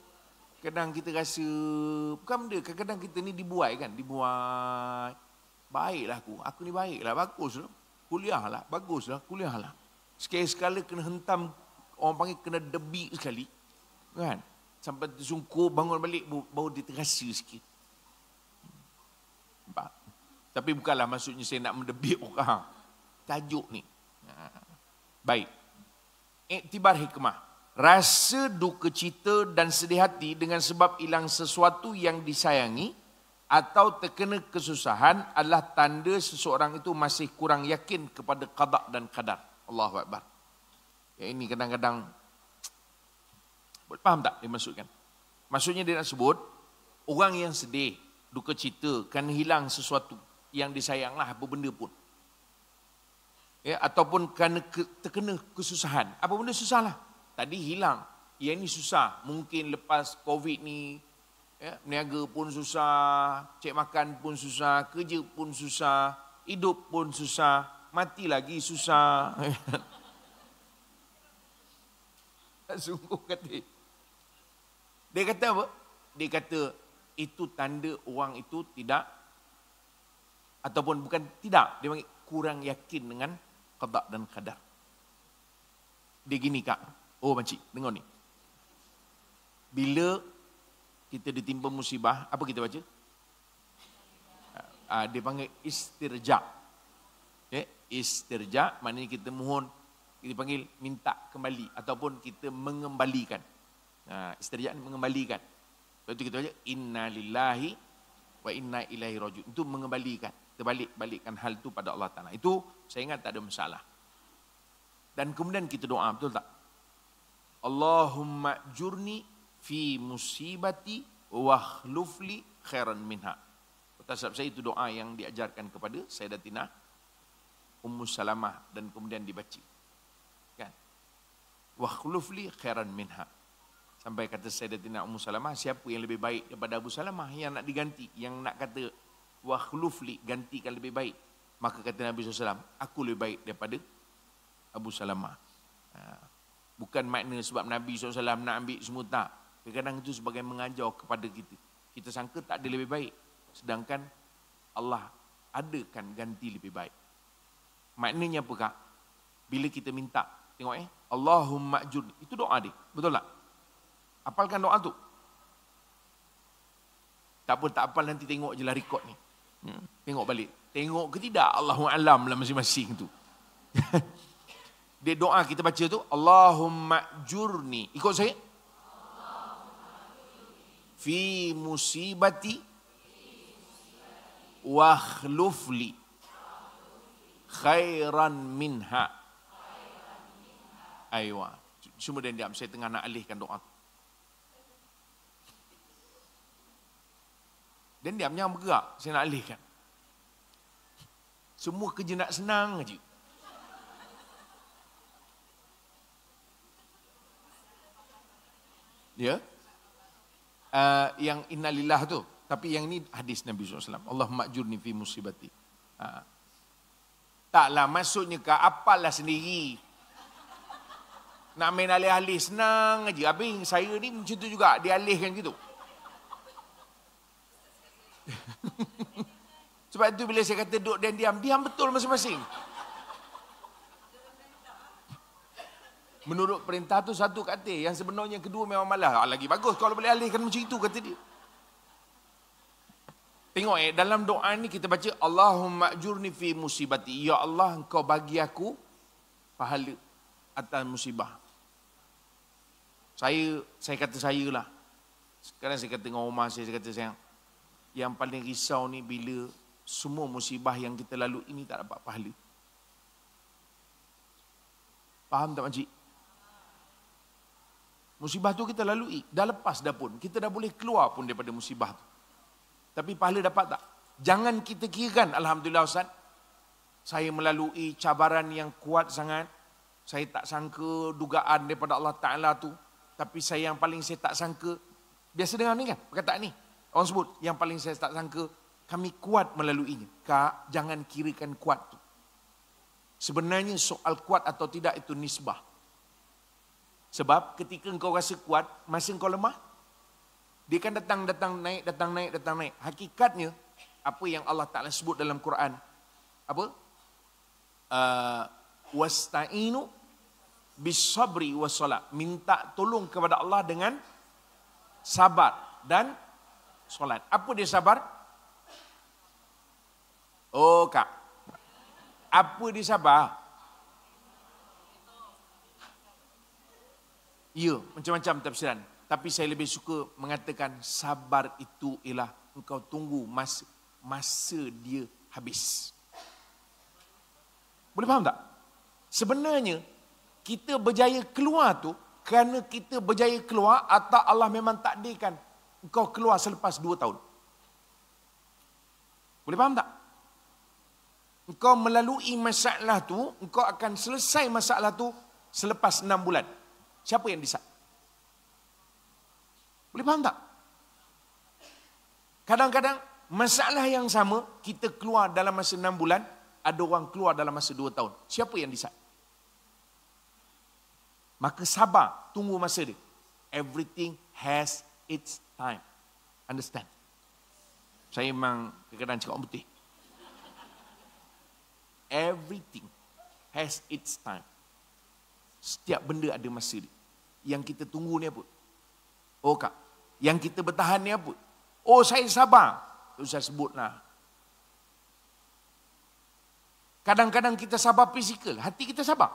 Kadang kita rasa bukan benda kadang-kadang kita ni dibuai kan, dibuai baiklah aku. Aku ni baiklah, baguslah. Kuliahlah, baguslah, kuliahlah. Sekali-sekala kena hentam, orang panggil kena debik sekali. Kan? Sampai tersungkur, bangun balik, baru dia terasa sikit. Nampak? Tapi bukanlah maksudnya saya nak mendebik (laughs) orang. Tajuk ni. Ha. Baik. Iktibar hikmah. Rasa duka cita dan sedih hati dengan sebab hilang sesuatu yang disayangi atau terkena kesusahan adalah tanda seseorang itu masih kurang yakin kepada qada dan qadar. Allahu akbar. Ya ini kadang-kadang faham tak dimaksudkan? Maksudnya dia nak sebut orang yang sedih, duka cita kerana hilang sesuatu yang disayanglah apa benda pun. Ya ataupun kerana ke, terkena kesusahan. Apa benda susahlah? Tadi hilang. Yang ini susah. Mungkin lepas COVID ni Ya, meniaga pun susah, cek makan pun susah, kerja pun susah, hidup pun susah, mati lagi susah. (laughs) Sungguh kata. Dia kata apa? Dia kata itu tanda orang itu tidak ataupun bukan tidak, dia panggil kurang yakin dengan qada dan qadar. Dia gini kak. Oh makcik, dengar ni. Bila kita ditimpa musibah, apa kita baca? Uh, dia panggil istirja. Okay? Eh, istirja, maknanya kita mohon, kita panggil minta kembali ataupun kita mengembalikan. Uh, istirja ini mengembalikan. Lepas itu kita baca, inna lillahi wa inna ilaihi roju. Itu mengembalikan. Terbalik, balikkan hal tu pada Allah Ta'ala. Itu saya ingat tak ada masalah. Dan kemudian kita doa, betul tak? Allahumma jurni fi musibati wa khlufli khairan minha. Tasab saya itu doa yang diajarkan kepada Sayyidatina Ummu Salamah dan kemudian dibaca. Kan? Wa khlufli khairan minha. Sampai kata Sayyidatina Ummu Salamah, siapa yang lebih baik daripada Abu Salamah yang nak diganti, yang nak kata wa khlufli gantikan lebih baik. Maka kata Nabi SAW, aku lebih baik daripada Abu Salamah. Ha. Bukan makna sebab Nabi SAW nak ambil semua tak. Kadang-kadang itu sebagai mengajar kepada kita. Kita sangka tak ada lebih baik. Sedangkan Allah adakan ganti lebih baik. Maknanya apa kak? Bila kita minta, tengok eh, Allahumma ajur. Itu doa dia, betul tak? Apalkan doa tu. Tak apa, tak apa nanti tengok je lah rekod ni. Hmm. Tengok balik. Tengok ke tidak Allahumma alam lah masing-masing tu. (laughs) dia doa kita baca tu, Allahumma ajurni. Ikut saya? fi musibati wa khlufli khairan minha aywa semua dia diam saya tengah nak alihkan doa dan diam jangan bergerak saya nak alihkan semua kerja nak senang aje ya yeah? uh, yang innalillah tu. Tapi yang ini hadis Nabi SAW. Allah makjurni fi musibati. Uh. Taklah maksudnya ke apalah sendiri. Nak main alih-alih senang aja. Habis saya ni macam tu juga. Dia alihkan gitu. (laughs) Sebab tu bila saya kata duduk dan diam. Diam betul masing-masing. Menurut perintah tu satu kata. Yang sebenarnya kedua memang malas. Ah, lagi bagus kalau boleh alihkan macam itu kata dia. Tengok eh, dalam doa ni kita baca Allahumma jurni fi musibati. Ya Allah engkau bagi aku pahala atas musibah. Saya saya kata saya lah. Sekarang saya kata dengan rumah saya, saya kata saya yang paling risau ni bila semua musibah yang kita lalui ini tak dapat pahala. Faham tak makcik? Musibah tu kita lalui, dah lepas dah pun. Kita dah boleh keluar pun daripada musibah tu. Tapi pahala dapat tak? Jangan kita kirakan, Alhamdulillah Ustaz. Saya melalui cabaran yang kuat sangat. Saya tak sangka dugaan daripada Allah Ta'ala tu. Tapi saya yang paling saya tak sangka. Biasa dengar ni kan perkataan ni? Orang sebut, yang paling saya tak sangka. Kami kuat melaluinya. Kak, jangan kirakan kuat tu. Sebenarnya soal kuat atau tidak itu nisbah. Sebab ketika engkau rasa kuat, masa engkau lemah, dia kan datang, datang, naik, datang, naik, datang, naik. Hakikatnya, apa yang Allah Ta'ala sebut dalam Quran, apa? Uh, Wasta'inu bisabri wasolat. Minta tolong kepada Allah dengan sabar dan solat. Apa dia sabar? Oh kak, apa dia sabar? Ya, macam-macam tafsiran. Tapi saya lebih suka mengatakan sabar itu ialah engkau tunggu masa, masa dia habis. Boleh faham tak? Sebenarnya, kita berjaya keluar tu kerana kita berjaya keluar atau Allah memang takdirkan engkau keluar selepas dua tahun. Boleh faham tak? Engkau melalui masalah tu, engkau akan selesai masalah tu selepas enam bulan. Siapa yang bisa? Boleh faham tak? Kadang-kadang masalah yang sama kita keluar dalam masa enam bulan, ada orang keluar dalam masa dua tahun. Siapa yang bisa? Maka sabar, tunggu masa dia. Everything has its time. Understand? Saya memang kadang-kadang cakap putih. Everything has its time. Setiap benda ada masa dia yang kita tunggu ni apa? Oh kak, yang kita bertahan ni apa? Oh saya sabar. Itu saya sebut sebutlah. Kadang-kadang kita sabar fizikal, hati kita sabar.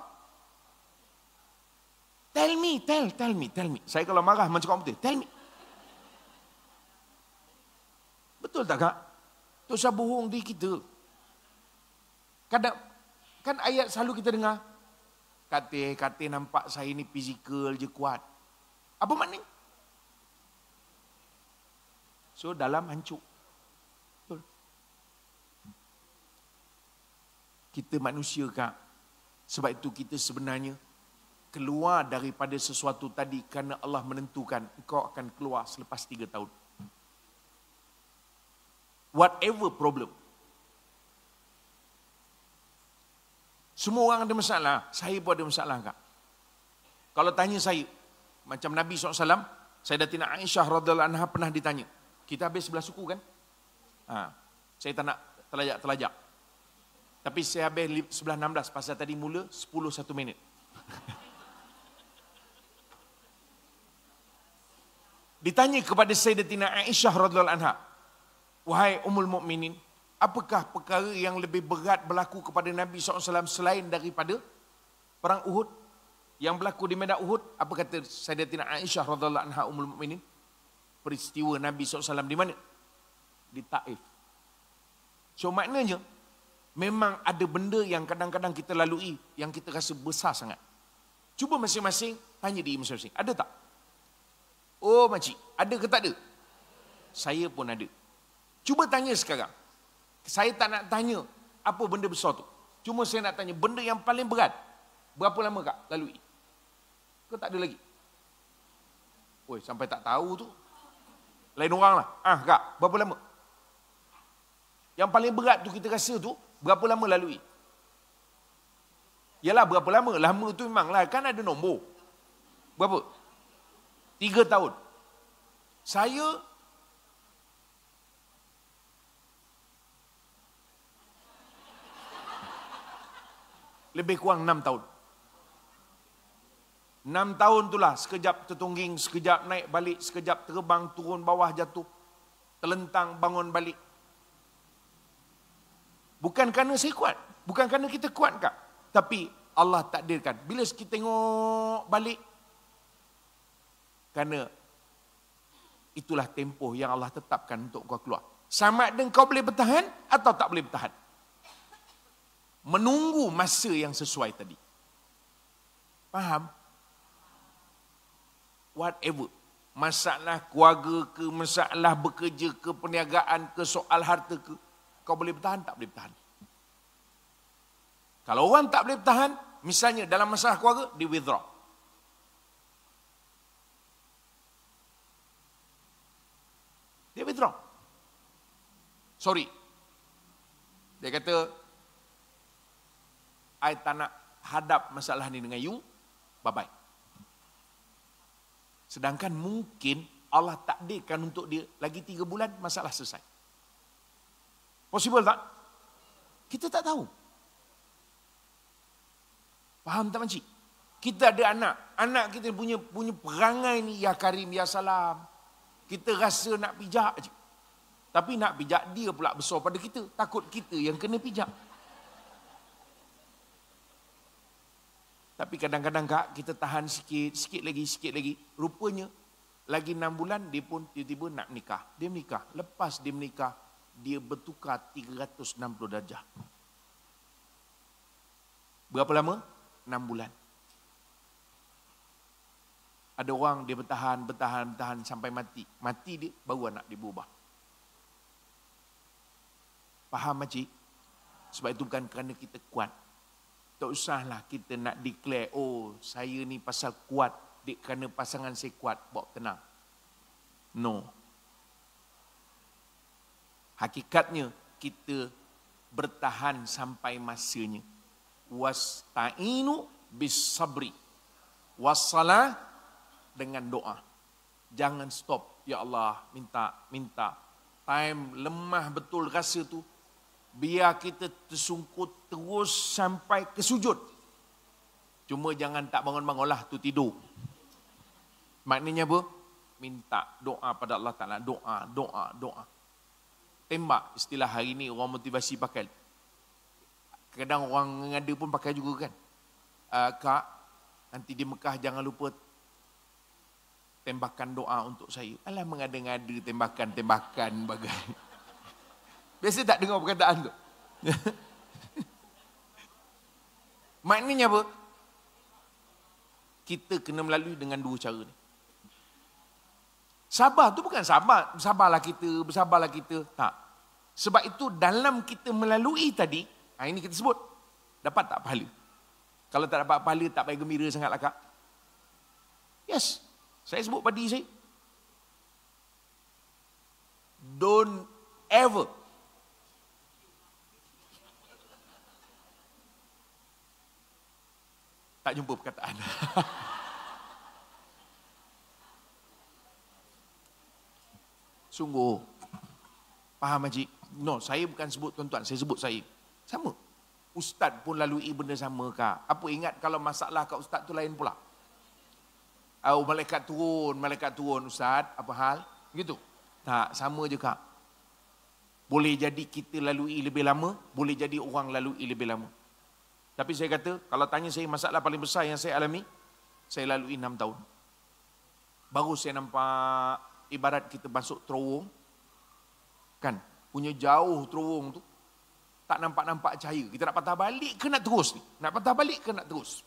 Tell me, tell, tell me, tell me. Saya kalau marah macam kau betul, tell me. Betul tak kak? Itu saya bohong diri kita. Kadang, kan ayat selalu kita dengar, kata kata nampak saya ni fizikal je kuat. Apa makna? So dalam hancur. Kita manusia kak. Sebab itu kita sebenarnya keluar daripada sesuatu tadi kerana Allah menentukan kau akan keluar selepas tiga tahun. Whatever problem, Semua orang ada masalah. Saya pun ada masalah kak. Kalau tanya saya, macam Nabi SAW, saya dah tina Aisyah radhiallahu pernah ditanya. Kita habis sebelah suku kan? Ha, saya tak nak telajak-telajak. Tapi saya habis sebelah 16 pasal tadi mula 10 satu minit. (laughs) ditanya kepada Sayyidatina Aisyah radhiallahu anha, "Wahai Ummul Mukminin, apakah perkara yang lebih berat berlaku kepada Nabi SAW selain daripada perang Uhud yang berlaku di medan Uhud apa kata Sayyidatina Aisyah radhiallahu anha ummul mukminin peristiwa Nabi SAW di mana di Taif so maknanya memang ada benda yang kadang-kadang kita lalui yang kita rasa besar sangat cuba masing-masing tanya diri masing-masing ada tak oh makcik ada ke tak ada saya pun ada cuba tanya sekarang saya tak nak tanya apa benda besar tu. Cuma saya nak tanya benda yang paling berat. Berapa lama kak lalui? Kau tak ada lagi? Oi, sampai tak tahu tu. Lain orang lah. Ah, kak, berapa lama? Yang paling berat tu kita rasa tu, berapa lama lalui? Yalah, berapa lama? Lama tu memang lah. Kan ada nombor. Berapa? Tiga tahun. Saya lebih kurang enam tahun. Enam tahun itulah sekejap tertungging, sekejap naik balik, sekejap terbang, turun bawah, jatuh. Terlentang, bangun balik. Bukan kerana saya kuat. Bukan kerana kita kuat kak. Tapi Allah takdirkan. Bila kita tengok balik. Kerana itulah tempoh yang Allah tetapkan untuk kau keluar. Sama dengan kau boleh bertahan atau tak boleh bertahan menunggu masa yang sesuai tadi. Faham? Whatever. Masalah keluarga ke, masalah bekerja ke, perniagaan ke, soal harta ke. Kau boleh bertahan? Tak boleh bertahan. Kalau orang tak boleh bertahan, misalnya dalam masalah keluarga, di withdraw. Dia withdraw. Sorry. Dia kata, I tak nak hadap masalah ni dengan you. Bye-bye. Sedangkan mungkin Allah takdirkan untuk dia lagi tiga bulan masalah selesai. Possible tak? Kita tak tahu. Faham tak makcik? Kita ada anak. Anak kita punya punya perangai ni. Ya Karim, Ya Salam. Kita rasa nak pijak je. Tapi nak pijak dia pula besar pada kita. Takut kita yang kena pijak. Tapi kadang-kadang kak kita tahan sikit, sikit lagi, sikit lagi. Rupanya lagi enam bulan dia pun tiba-tiba nak menikah. Dia menikah. Lepas dia menikah, dia bertukar 360 darjah. Berapa lama? Enam bulan. Ada orang dia bertahan, bertahan, bertahan sampai mati. Mati dia baru anak dia berubah. Faham makcik? Sebab itu bukan kerana kita kuat. Tak usahlah kita nak declare, oh saya ni pasal kuat, dek kerana pasangan saya kuat, bawa tenang. No. Hakikatnya, kita bertahan sampai masanya. Was-tainu Wasta'inu bisabri. Wassalah dengan doa. Jangan stop. Ya Allah, minta, minta. Time lemah betul rasa tu, biar kita tersungkut terus sampai ke sujud. Cuma jangan tak bangun-bangunlah tu tidur. Maknanya apa? Minta doa pada Allah Ta'ala. Doa, doa, doa. Tembak istilah hari ini orang motivasi pakai. Kadang orang yang ada pun pakai juga kan. Uh, kak, nanti di Mekah jangan lupa tembakan doa untuk saya. Alah mengada-ngada tembakan-tembakan bagai. Biasa tak dengar perkataan tu. (laughs) Maknanya apa? Kita kena melalui dengan dua cara ni. Sabar tu bukan sabar. Bersabarlah kita, bersabarlah kita. Tak. Sebab itu dalam kita melalui tadi, ha, ini kita sebut, dapat tak pahala? Kalau tak dapat pahala, tak payah gembira sangatlah kak. Yes. Saya sebut padi saya. Don't ever tak jumpa perkataan. (laughs) Sungguh. Faham Haji? No, saya bukan sebut tuan-tuan, saya sebut saya. Sama. Ustaz pun lalui benda sama kak. Apa ingat kalau masalah kat ustaz tu lain pula? Ah, oh, malaikat turun, malaikat turun ustaz. Apa hal? Gitu. Tak, sama je kak. Boleh jadi kita lalui lebih lama, boleh jadi orang lalui lebih lama. Tapi saya kata, kalau tanya saya masalah paling besar yang saya alami, saya lalui enam tahun. Baru saya nampak ibarat kita masuk terowong, kan, punya jauh terowong tu, tak nampak-nampak cahaya. Kita nak patah balik ke nak terus ni? Nak patah balik ke nak terus?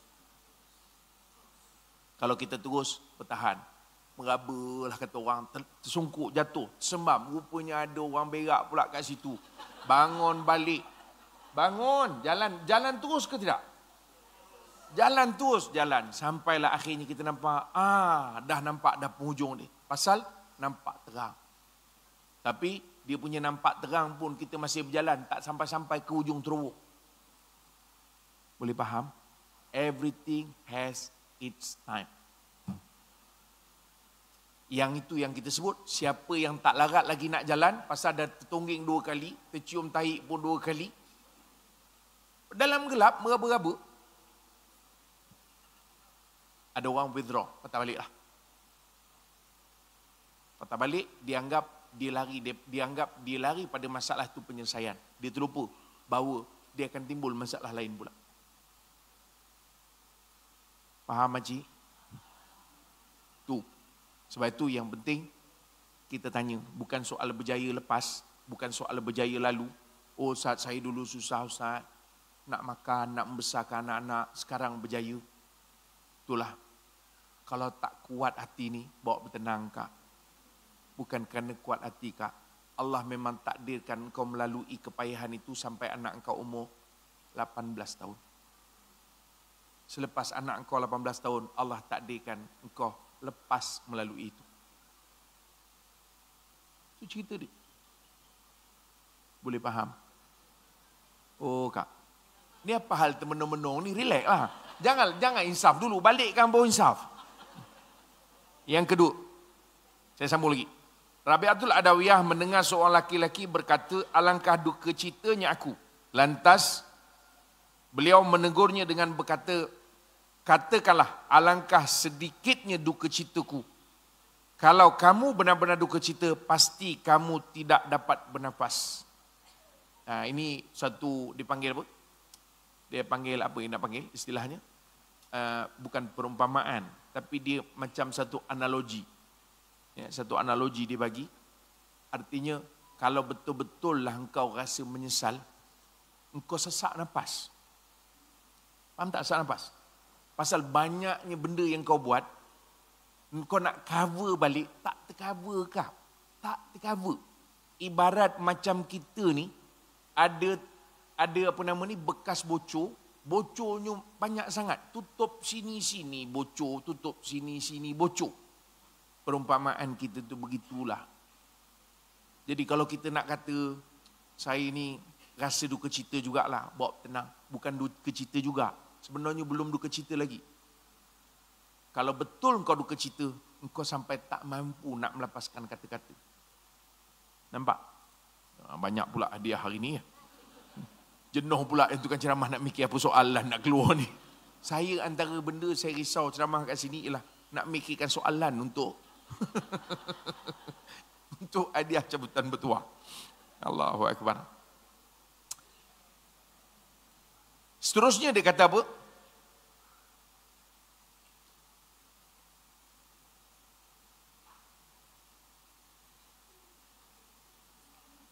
Kalau kita terus, bertahan. Merabalah kata orang, tersungkuk, jatuh, sembam. Rupanya ada orang berak pula kat situ. Bangun balik, Bangun, jalan, jalan terus ke tidak? Jalan terus jalan sampailah akhirnya kita nampak ah dah nampak dah penghujung ni. Pasal nampak terang. Tapi dia punya nampak terang pun kita masih berjalan tak sampai-sampai ke hujung teruk. Boleh faham? Everything has its time. Yang itu yang kita sebut, siapa yang tak larat lagi nak jalan, pasal dah tertungging dua kali, tercium tahi pun dua kali, dalam gelap meraba-raba ada orang withdraw patah balik lah patah balik dianggap dia lari dia, dianggap dia lari pada masalah tu penyelesaian dia terlupa bahawa dia akan timbul masalah lain pula faham maji tu sebab itu yang penting kita tanya bukan soal berjaya lepas bukan soal berjaya lalu oh saat saya dulu susah ustaz nak makan, nak membesarkan anak-anak, sekarang berjaya. Itulah. Kalau tak kuat hati ni, bawa bertenang kak. Bukan kerana kuat hati kak. Allah memang takdirkan kau melalui kepayahan itu sampai anak kau umur 18 tahun. Selepas anak kau 18 tahun, Allah takdirkan kau lepas melalui itu. Itu cerita dia. Boleh faham? Oh kak, Ni apa hal termenung-menung ni? Relax lah. Jangan, jangan insaf dulu. Balikkan baru insaf. Yang kedua. Saya sambung lagi. Rabiatul Adawiyah mendengar seorang laki-laki berkata, alangkah duka citanya aku. Lantas, beliau menegurnya dengan berkata, katakanlah alangkah sedikitnya duka citaku. Kalau kamu benar-benar duka cita, pasti kamu tidak dapat bernafas. Nah, ini satu dipanggil apa? dia panggil apa yang nak panggil istilahnya uh, bukan perumpamaan tapi dia macam satu analogi ya, satu analogi dia bagi artinya kalau betul-betul lah engkau rasa menyesal engkau sesak nafas faham tak sesak nafas pasal banyaknya benda yang kau buat engkau nak cover balik tak tercover kah tak tercover ibarat macam kita ni ada ada apa nama ni bekas bocor bocornya banyak sangat tutup sini-sini bocor tutup sini-sini bocor perumpamaan kita tu begitulah jadi kalau kita nak kata saya ni rasa duka cita jugalah bawa tenang bukan duka cita juga sebenarnya belum duka cita lagi kalau betul kau duka cita kau sampai tak mampu nak melepaskan kata-kata nampak ah, banyak pula hadiah hari ni ya jenuh pula itu eh, kan ceramah nak mikir apa soalan lah nak keluar ni saya antara benda saya risau ceramah kat sini ialah nak mikirkan soalan untuk (laughs) untuk hadiah cabutan bertuah Allahu Akbar seterusnya dia kata apa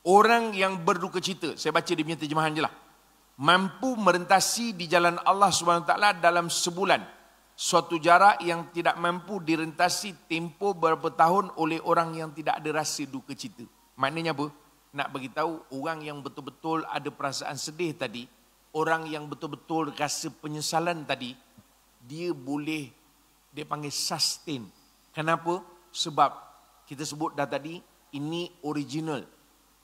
Orang yang berduka cita, saya baca dia punya terjemahan je lah mampu merentasi di jalan Allah SWT dalam sebulan. Suatu jarak yang tidak mampu direntasi tempo berapa tahun oleh orang yang tidak ada rasa duka cita. Maknanya apa? Nak bagi tahu orang yang betul-betul ada perasaan sedih tadi, orang yang betul-betul rasa penyesalan tadi, dia boleh dia panggil sustain. Kenapa? Sebab kita sebut dah tadi, ini original.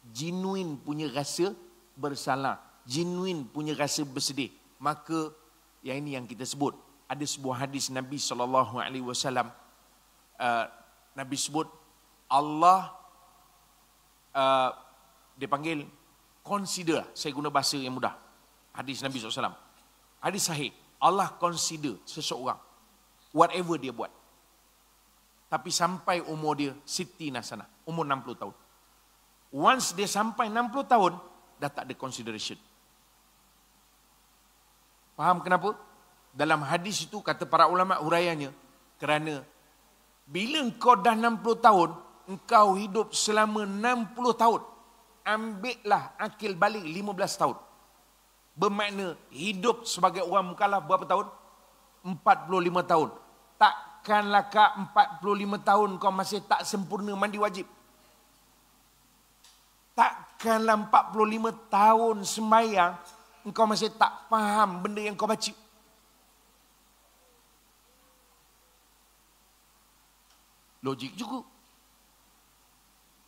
Genuine punya rasa bersalah genuine punya rasa bersedih maka yang ini yang kita sebut ada sebuah hadis Nabi sallallahu uh, alaihi wasallam uh, Nabi sebut Allah uh, dipanggil consider saya guna bahasa yang mudah hadis Nabi sallallahu hadis sahih Allah consider seseorang whatever dia buat tapi sampai umur dia Siti Nasana, umur 60 tahun. Once dia sampai 60 tahun, dah tak ada consideration. Faham kenapa? Dalam hadis itu kata para ulama urayanya kerana bila engkau dah 60 tahun, engkau hidup selama 60 tahun. Ambillah akil balik 15 tahun. Bermakna hidup sebagai orang mukallaf berapa tahun? 45 tahun. Takkanlah kak 45 tahun kau masih tak sempurna mandi wajib. Takkanlah 45 tahun sembahyang engkau masih tak faham benda yang kau baca. Logik juga.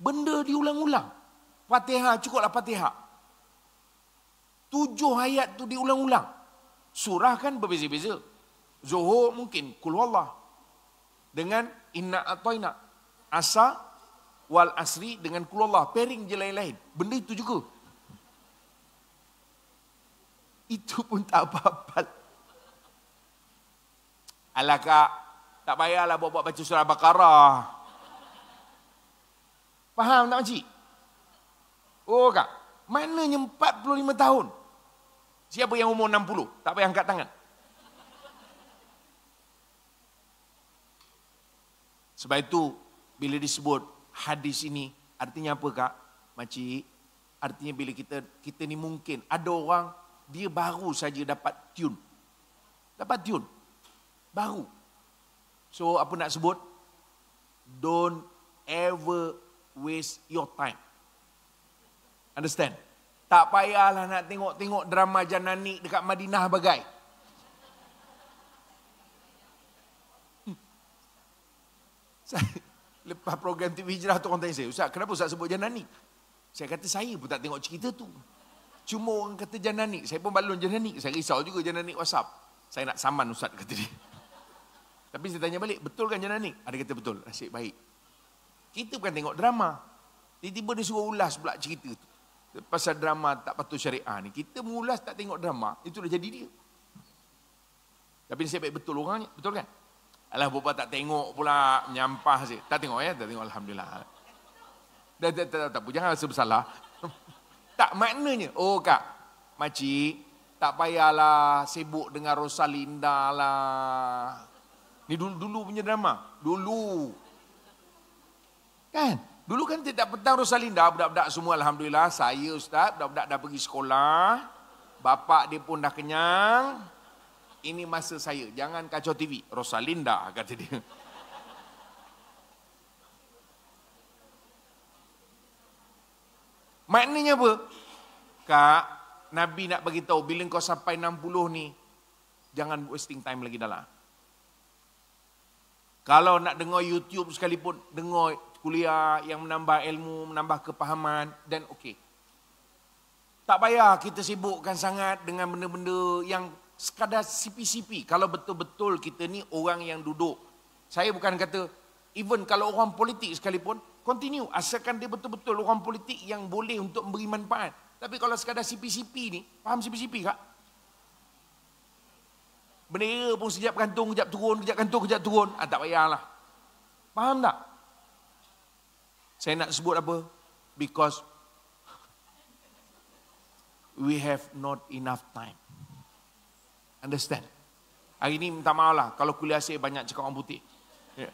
Benda diulang-ulang. Fatihah cukuplah Fatihah. Tujuh ayat tu diulang-ulang. Surah kan berbeza-beza. Zuhur mungkin kul dengan inna atau inna asa wal asri dengan kul wallah pairing je lain-lain. Benda itu juga itu pun tak babal. Alah kak, tak payahlah buat-buat baca surah Baqarah. Faham tak makcik? Oh kak, mananya 45 tahun? Siapa yang umur 60? Tak payah angkat tangan. Sebab itu, bila disebut hadis ini, artinya apa kak? Makcik, artinya bila kita kita ni mungkin ada orang dia baru saja dapat tune. Dapat tune. Baru. So apa nak sebut? Don't ever waste your time. Understand? Tak payahlah nak tengok-tengok drama Janani dekat Madinah bagai. Hmm. (laughs) Lepas program TV Hijrah tu orang tanya saya, Ustaz kenapa Ustaz sebut Janani? Saya kata saya pun tak tengok cerita tu. Cuma orang kata Jananik. Saya pun balon Jananik. Saya risau juga Jananik WhatsApp. Saya nak saman Ustaz kata dia. Tapi saya tanya balik, betul kan Jananik? Ada kata betul. Nasib baik. Kita bukan tengok drama. Tiba-tiba dia suruh ulas pula cerita tu. Pasal drama tak patut syariah ni. Kita mengulas tak tengok drama, itu dah jadi dia. Tapi saya baik betul orangnya. Betul kan? Alah bapa tak tengok pula menyampah saja. Tak tengok ya, tak tengok Alhamdulillah. Tak, tak, tak, tak, tak, tak, tak, tak, tak, tak maknanya, oh kak, makcik, tak payahlah sibuk dengan Rosalinda lah. Ni dulu-dulu punya drama. Dulu. Kan? Dulu kan tidak petang Rosalinda, budak-budak semua Alhamdulillah. Saya Ustaz, budak-budak dah pergi sekolah. Bapak dia pun dah kenyang. Ini masa saya, jangan kacau TV. Rosalinda, kata dia. Maknanya apa? Kak, Nabi nak bagi tahu bila kau sampai 60 ni jangan wasting time lagi dalam. Kalau nak dengar YouTube sekalipun, dengar kuliah yang menambah ilmu, menambah kepahaman dan okey. Tak payah kita sibukkan sangat dengan benda-benda yang sekadar CPCP. Kalau betul-betul kita ni orang yang duduk. Saya bukan kata, even kalau orang politik sekalipun, continue asalkan dia betul-betul orang politik yang boleh untuk memberi manfaat tapi kalau sekadar CPCP ni faham CPCP kak? bendera pun sekejap gantung sekejap turun sekejap gantung sekejap turun ah, tak payahlah faham tak? saya nak sebut apa? because we have not enough time understand? hari ni minta maaf lah kalau kuliah saya banyak cakap orang putih yeah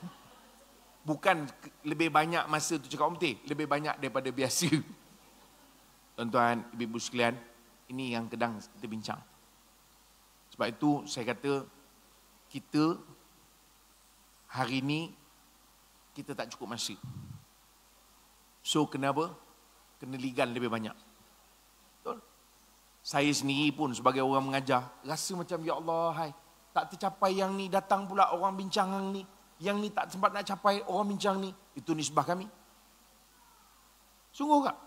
bukan lebih banyak masa tu cakap oh, umti, lebih banyak daripada biasa. (laughs) Tuan-tuan, ibu-ibu sekalian, ini yang kadang kita bincang. Sebab itu saya kata kita hari ini kita tak cukup masa. So kenapa? Kena ligan lebih banyak. Betul? Saya sendiri pun sebagai orang mengajar, rasa macam ya Allah, hai, tak tercapai yang ni, datang pula orang bincang yang ni yang ni tak sempat nak capai orang bincang ni itu nisbah kami sungguh tak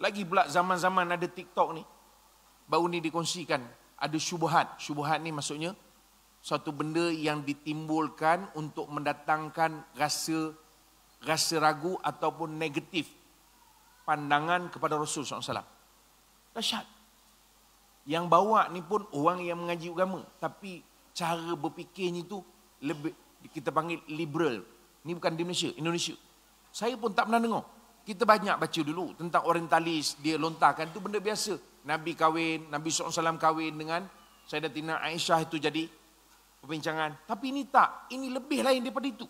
lagi pula zaman-zaman ada TikTok ni baru ni dikongsikan ada syubhat syubhat ni maksudnya satu benda yang ditimbulkan untuk mendatangkan rasa rasa ragu ataupun negatif pandangan kepada Rasul SAW. Dahsyat. Yang bawa ni pun orang yang mengaji agama. Tapi cara berfikirnya itu lebih kita panggil liberal. Ini bukan di Malaysia, Indonesia. Saya pun tak pernah dengar. Kita banyak baca dulu tentang orientalis dia lontarkan itu benda biasa. Nabi kahwin, Nabi SAW kahwin dengan Sayyidatina Aisyah itu jadi perbincangan. Tapi ini tak, ini lebih lain daripada itu.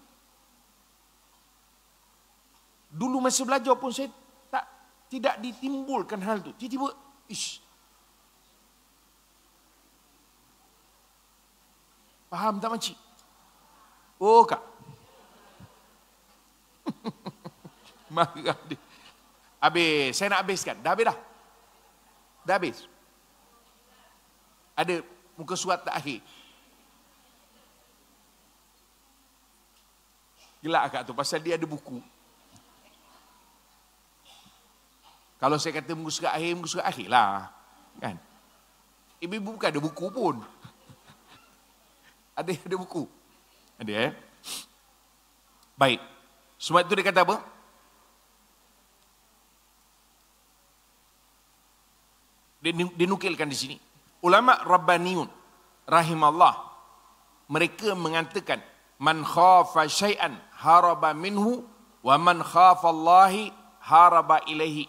Dulu masa belajar pun saya tak tidak ditimbulkan hal itu. Tiba-tiba, ish. Faham tak makcik? Oka, oh, kak. (laughs) Marah Saya nak habiskan. Dah habis dah. Dah habis. Ada muka suat tak akhir. Gelak kak tu. Pasal dia ada buku. Kalau saya kata muka suat akhir, muka suat akhir lah. Kan? Ibu-ibu bukan ada buku pun. (laughs) ada ada buku. Ada eh? Baik. Sebab itu dia kata apa? dinukilkan di sini. Ulama Rabbaniun rahimallah mereka mengatakan man khafa syai'an haraba minhu wa man khafa Allahi haraba ilaihi.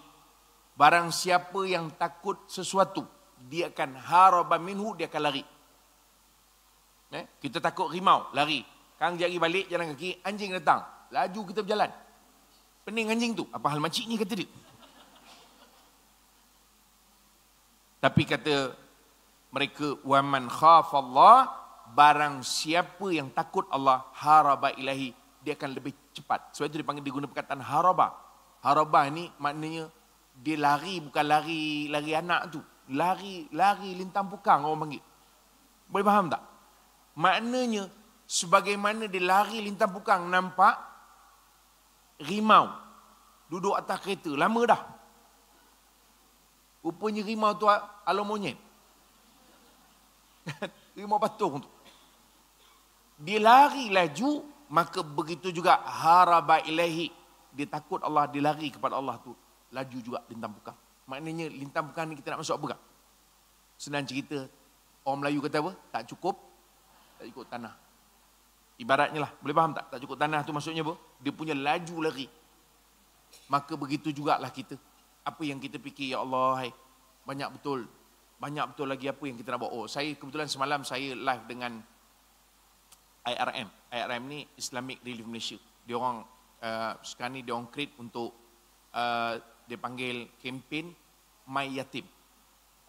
Barang siapa yang takut sesuatu, dia akan haraba minhu, dia akan lari. Eh? kita takut rimau, lari. Kang jari balik jalan kaki, anjing datang. Laju kita berjalan. Pening anjing tu. Apa hal makcik ni kata dia. Tapi kata mereka waman khaf Allah barang siapa yang takut Allah haraba ilahi dia akan lebih cepat. Sebab itu dipanggil diguna perkataan haraba. Haraba ni maknanya dia lari bukan lari lari anak tu. Lari lari lintang pukang orang panggil. Boleh faham tak? Maknanya sebagaimana dia lari lintang bukang nampak rimau duduk atas kereta lama dah rupanya rimau tu alam monyet (laughs) rimau patung tu dia lari laju maka begitu juga haraba ilahi dia takut Allah dia lari kepada Allah tu laju juga lintang bukang maknanya lintang bukang ni kita nak masuk apa senang cerita orang Melayu kata apa tak cukup tak cukup tanah Ibaratnya lah, boleh faham tak? Tak cukup tanah tu maksudnya apa? Dia punya laju lari. Maka begitu jugalah kita. Apa yang kita fikir, Ya Allah, hai, banyak betul. Banyak betul lagi apa yang kita nak buat. Oh, saya kebetulan semalam saya live dengan IRM. IRM ni Islamic Relief Malaysia. Dia orang uh, sekarang ni dia orang create untuk uh, dia panggil kempen My Yatim.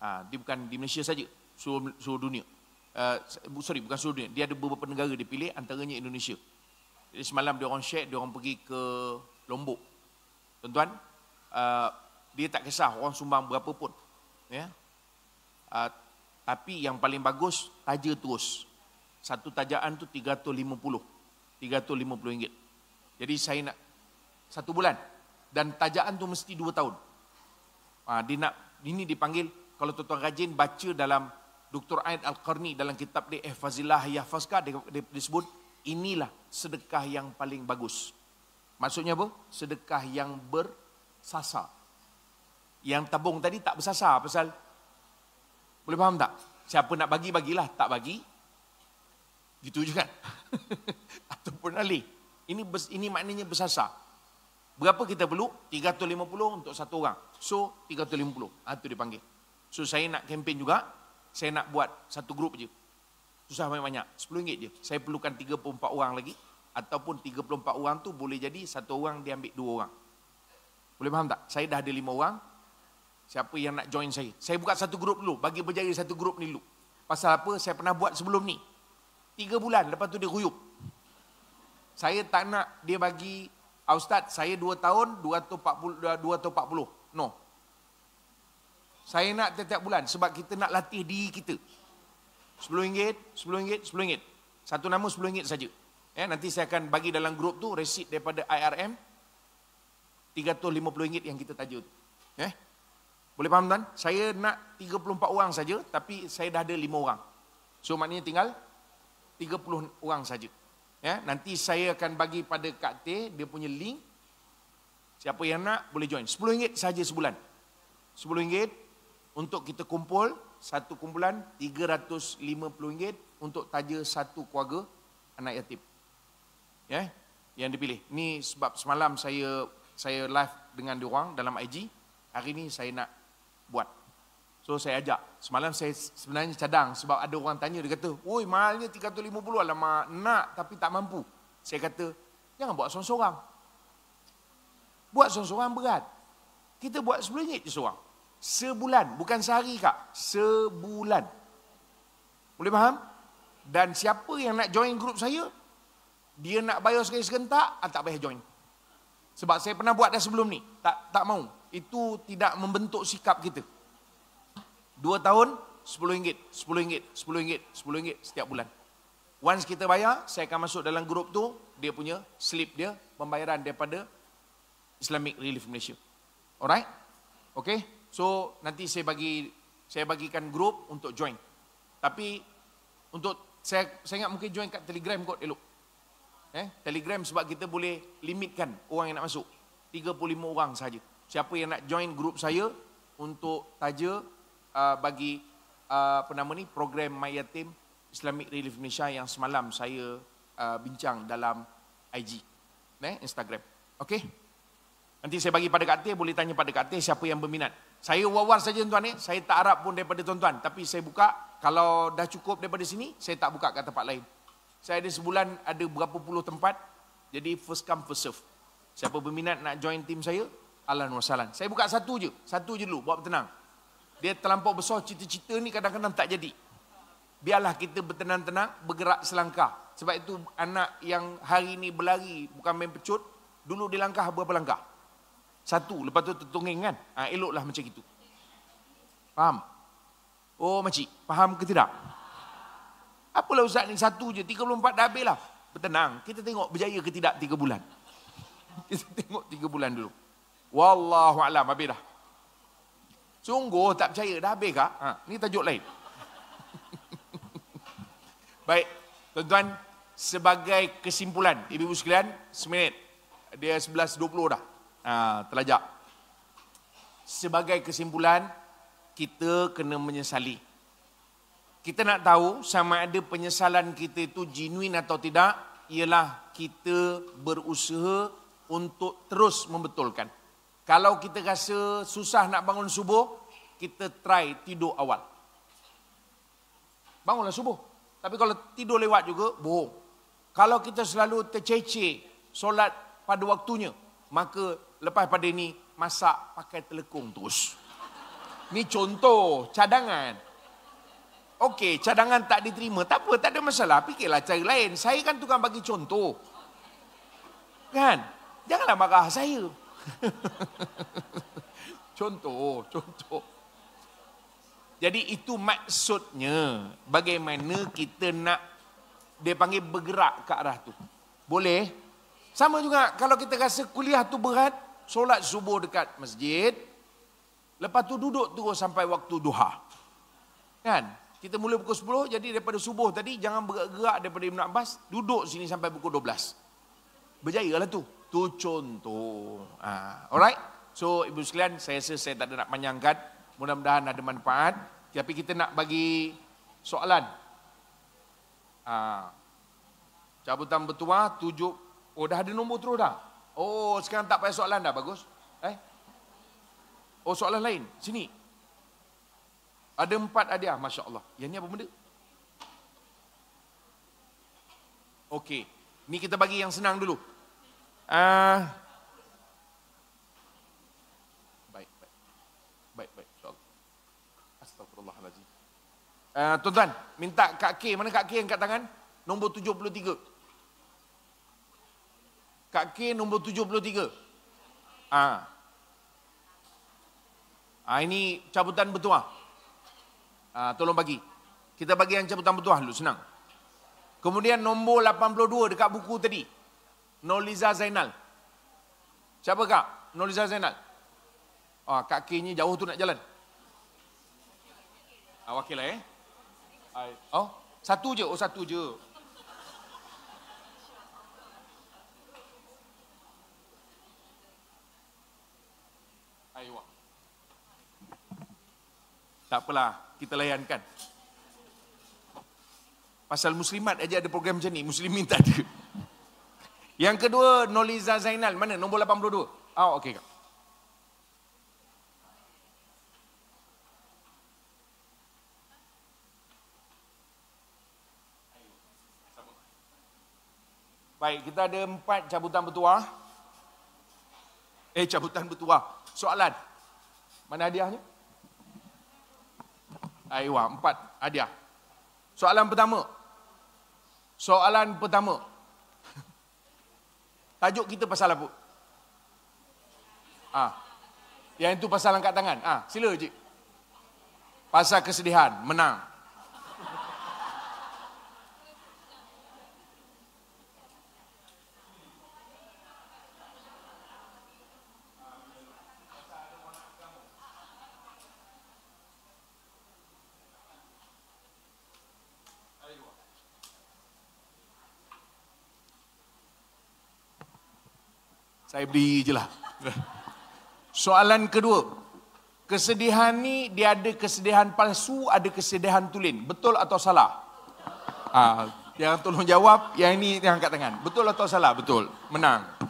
Uh, dia bukan di Malaysia saja, seluruh, seluruh dunia uh, sorry bukan seluruh dunia dia ada beberapa negara dia pilih antaranya Indonesia jadi semalam dia orang share dia orang pergi ke Lombok tuan-tuan uh, dia tak kisah orang sumbang berapa pun ya yeah? uh, tapi yang paling bagus taja terus satu tajaan tu 350 350 ringgit jadi saya nak satu bulan dan tajaan tu mesti dua tahun uh, dia nak ini dipanggil kalau tuan-tuan rajin baca dalam Dr. Ayat Al-Qarni dalam kitab dia eh, Fazilah Yahfazka disebut inilah sedekah yang paling bagus. Maksudnya apa? Sedekah yang bersasa. Yang tabung tadi tak bersasa pasal boleh faham tak? Siapa nak bagi, bagilah. Tak bagi, gitu je kan? (laughs) Ataupun alih. Ini, ini maknanya bersasa. Berapa kita perlu? 350 untuk satu orang. So, 350. Itu dipanggil. So, saya nak kempen juga saya nak buat satu grup je. Susah banyak-banyak, RM10 je. Saya perlukan 34 orang lagi. Ataupun 34 orang tu boleh jadi satu orang dia ambil dua orang. Boleh faham tak? Saya dah ada lima orang. Siapa yang nak join saya? Saya buka satu grup dulu. Bagi berjaya satu grup ni dulu. Pasal apa? Saya pernah buat sebelum ni. Tiga bulan. Lepas tu dia huyup. Saya tak nak dia bagi. Ustaz, saya dua tahun, dua atau empat puluh. No. Saya nak tiap-tiap bulan sebab kita nak latih diri kita. RM10, RM10, RM10. Satu nama RM10 saja. Ya, nanti saya akan bagi dalam grup tu resit daripada IRM RM350 yang kita tajuk. Tu. Eh, ya. Boleh faham tuan? Saya nak 34 orang saja tapi saya dah ada 5 orang. So maknanya tinggal 30 orang saja. Ya, nanti saya akan bagi pada Kak T dia punya link. Siapa yang nak boleh join. RM10 saja sebulan. RM10 untuk kita kumpul satu kumpulan RM350 untuk taja satu keluarga anak yatim. Ya, yeah? yang dipilih. Ini sebab semalam saya saya live dengan diorang dalam IG, hari ini saya nak buat. So saya ajak. Semalam saya sebenarnya cadang sebab ada orang tanya dia kata, "Woi, mahalnya 350 alamak, nak tapi tak mampu." Saya kata, "Jangan buat seorang-seorang." Buat seorang-seorang berat. Kita buat sebelumnya je seorang. Sebulan, bukan sehari kak. Sebulan. Boleh faham? Dan siapa yang nak join grup saya, dia nak bayar sekali serentak, ah, tak payah join. Sebab saya pernah buat dah sebelum ni. Tak tak mau. Itu tidak membentuk sikap kita. Dua tahun, sepuluh ringgit, sepuluh ringgit, sepuluh ringgit, sepuluh ringgit setiap bulan. Once kita bayar, saya akan masuk dalam grup tu, dia punya slip dia, pembayaran daripada Islamic Relief Malaysia. Alright? Okay? So nanti saya bagi saya bagikan grup untuk join. Tapi untuk saya saya ingat mungkin join kat Telegram kot elok. Eh, Telegram sebab kita boleh limitkan orang yang nak masuk. 35 orang saja. Siapa yang nak join grup saya untuk taja uh, bagi uh, apa nama ni program Mayatim Islamic Relief Malaysia yang semalam saya uh, bincang dalam IG. Eh, Instagram. Okey. Nanti saya bagi pada Kak boleh tanya pada Kak siapa yang berminat. Saya wawar saja tuan-tuan ni, eh. saya tak harap pun daripada tuan-tuan. Tapi saya buka, kalau dah cukup daripada sini, saya tak buka ke tempat lain. Saya ada sebulan, ada berapa puluh tempat, jadi first come first serve. Siapa berminat nak join tim saya, Alan Rosalan. Saya buka satu je, satu je dulu, buat bertenang. Dia terlampau besar, cita-cita ni kadang-kadang tak jadi. Biarlah kita bertenang-tenang, bergerak selangkah. Sebab itu anak yang hari ni berlari, bukan main pecut, dulu dilangkah langkah berapa langkah? Satu, lepas tu tertongeng kan? Ha, eloklah macam itu. Faham? Oh makcik, faham ke tidak? Apalah Ustaz ni satu je, 34 dah habis lah. Bertenang, kita tengok berjaya ke tidak 3 bulan. (laughs) Kita tengok 3 bulan dulu. Wallahu alam habis dah. Sungguh tak percaya dah habis kah? Ha, ni tajuk lain. (laughs) Baik, tuan-tuan sebagai kesimpulan, ibu-ibu sekalian, seminit. Dia 11.20 dah. Ah, telajak. Sebagai kesimpulan, kita kena menyesali. Kita nak tahu sama ada penyesalan kita itu genuine atau tidak, ialah kita berusaha untuk terus membetulkan. Kalau kita rasa susah nak bangun subuh, kita try tidur awal. Bangunlah subuh. Tapi kalau tidur lewat juga, bohong. Kalau kita selalu tercece solat pada waktunya, maka lepas pada ni masak pakai telekung terus. Ni contoh cadangan. Okey, cadangan tak diterima. Tak apa, tak ada masalah. Fikirlah cara lain. Saya kan tukang bagi contoh. Kan? Janganlah marah saya. (laughs) contoh, contoh. Jadi itu maksudnya bagaimana kita nak dia panggil bergerak ke arah tu. Boleh? Sama juga kalau kita rasa kuliah tu berat, solat subuh dekat masjid, lepas tu duduk terus sampai waktu duha. Kan? Kita mula pukul 10, jadi daripada subuh tadi, jangan bergerak daripada Ibn Abbas, duduk sini sampai pukul 12. Berjaya lah tu. Tu contoh. Ha. Alright? So, Ibu sekalian, saya rasa saya tak ada nak panjangkan. Mudah-mudahan ada manfaat. Tapi kita nak bagi soalan. Ha. Cabutan bertuah, tujuh. Oh, dah ada nombor terus dah? Oh, sekarang tak payah soalan dah, bagus. Eh? Oh, soalan lain. Sini. Ada empat hadiah, Masya Allah. Yang ni apa benda? Okey. Ni kita bagi yang senang dulu. Ah, uh, baik, baik. Baik, baik. InsyaAllah. Astagfirullahaladzim. Uh, ah, tuan minta Kak K. Mana Kak K angkat tangan? Nombor 73. 73. Kak K nombor 73. Ah. Ah ini cabutan bertuah. Ah tolong bagi. Kita bagi yang cabutan bertuah dulu senang. Kemudian nombor 82 dekat buku tadi. Noliza Zainal. Siapa kak? Noliza Zainal. Ah oh, kak K ini jauh tu nak jalan. Ah wakil lah eh. Oh, satu je. Oh, satu je. tak apalah kita layankan. Pasal muslimat aja ada program macam ni, muslimin tak ada. Yang kedua, Noliza Zainal, mana nombor 82? Oh, ah, okey. Baik, kita ada empat cabutan bertuah. Eh, cabutan bertuah. Soalan. Mana hadiahnya? Aiwah, empat hadiah. Soalan pertama. Soalan pertama. (laughs) Tajuk kita pasal apa? Ah. Yang itu pasal angkat tangan. Ah, sila cik. Pasal kesedihan, menang. saya berdiri je lah. Soalan kedua. Kesedihan ni dia ada kesedihan palsu, ada kesedihan tulen. Betul atau salah? Ah, yang tolong jawab, yang ini yang angkat tangan. Betul atau salah? Betul. Menang.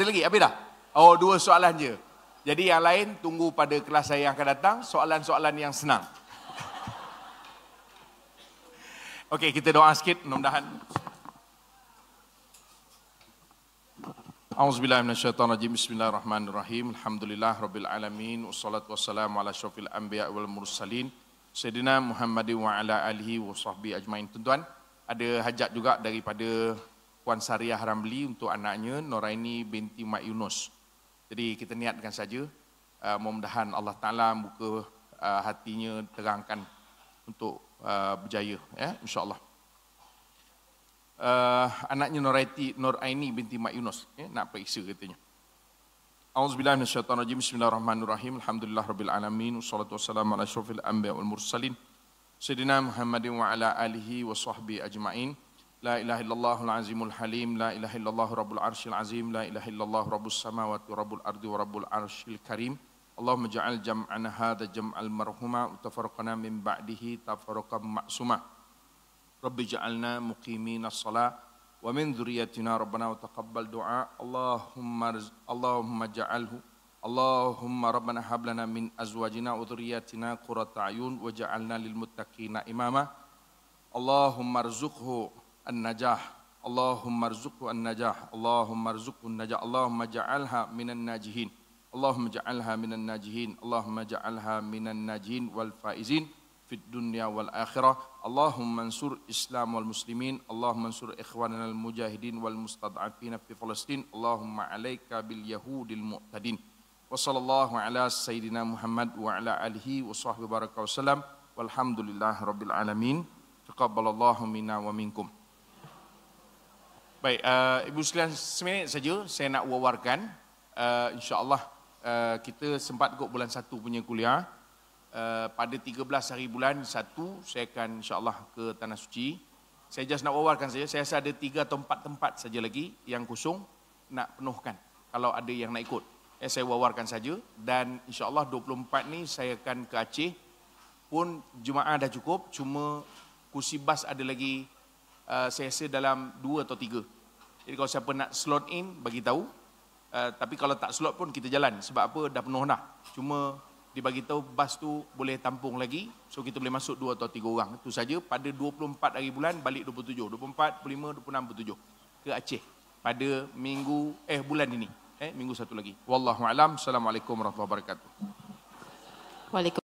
Ada lagi? Habis dah? Oh, dua soalan je. Jadi yang lain, tunggu pada kelas saya yang akan datang. Soalan-soalan yang senang. (laughs) Okey, kita doa sikit. Mudah-mudahan. أعوذ بالله من الشيطان الرجيم بسم الله الرحمن الرحيم الحمد لله رب العالمين والصلاة والسلام على شرف الأنبياء والمرسلين سيدنا محمد وعلى ada hajat juga daripada Puan Saria Haramli untuk anaknya Noraini binti Mak Yunus. Jadi kita niatkan saja, uh, mudah-mudahan Allah Ta'ala buka uh, hatinya terangkan untuk uh, berjaya, ya, insyaAllah. Uh, anaknya Noraiti, Noraini binti Mak Yunus, ya, nak periksa katanya. Auzubillah minasyaitan bismillahirrahmanirrahim, alhamdulillah rabbil alamin, wassalatu wassalamu ala syurfil anbiya wal mursalin, Sayyidina Muhammadin wa ala alihi wa sahbihi ajma'in. لا إله إلا الله العظيم الحليم لا إله إلا الله رب العرش العظيم لا إله إلا الله رب السماوات ورب الأرض ورب العرش الكريم اللهم اجعل جمعنا هذا جمع المرحومة وتفرقنا من بعده تفرقا معصوما رب اجعلنا مقيمين الصلاة ومن ذريتنا ربنا وتقبل دعاء اللهم اللهم اجعله اللهم ربنا هب لنا من أزواجنا وذرياتنا قرة أعين وجعلنا للمتقين إماما اللهم ارزقه an-najah Allahumma rzuqhu an-najah Allahumma rzuqhu an-najah Allahumma ja'alha minan najihin Allahumma ja'alha minan najihin Allahumma ja'alha minan najihin wal faizin fid dunia wal akhirah Allahumma ansur Islam wal muslimin Allahumma ansur ikhwanana al mujahidin wal mustad'afina fi Palestine Allahumma 'alaika bil yahudil mu'tadin wa sallallahu ala sayidina Muhammad wa ala alihi wa sahbihi baraka wa salam rabbil alamin taqabbalallahu minna wa minkum Baik, uh, Ibu sekalian seminit saja saya nak wawarkan. Uh, InsyaAllah uh, kita sempat kot bulan satu punya kuliah. Uh, pada 13 hari bulan satu, saya akan insyaAllah ke Tanah Suci. Saya just nak wawarkan saja, saya rasa ada tiga atau empat tempat saja lagi yang kosong nak penuhkan. Kalau ada yang nak ikut, eh, saya wawarkan saja. Dan insyaAllah 24 ni saya akan ke Aceh pun jemaah dah cukup. Cuma kursi bas ada lagi Uh, sesi dalam dua atau tiga. Jadi kalau siapa nak slot in, bagi tahu. Uh, tapi kalau tak slot pun kita jalan. Sebab apa? Dah penuh dah. Cuma dibagi tahu bas tu boleh tampung lagi. So kita boleh masuk dua atau tiga orang. Itu saja pada 24 hari bulan balik 27. 24, 25, 26, ke Aceh. Pada minggu, eh bulan ini. Eh, minggu satu lagi. Wallahu'alam. Assalamualaikum warahmatullahi wabarakatuh.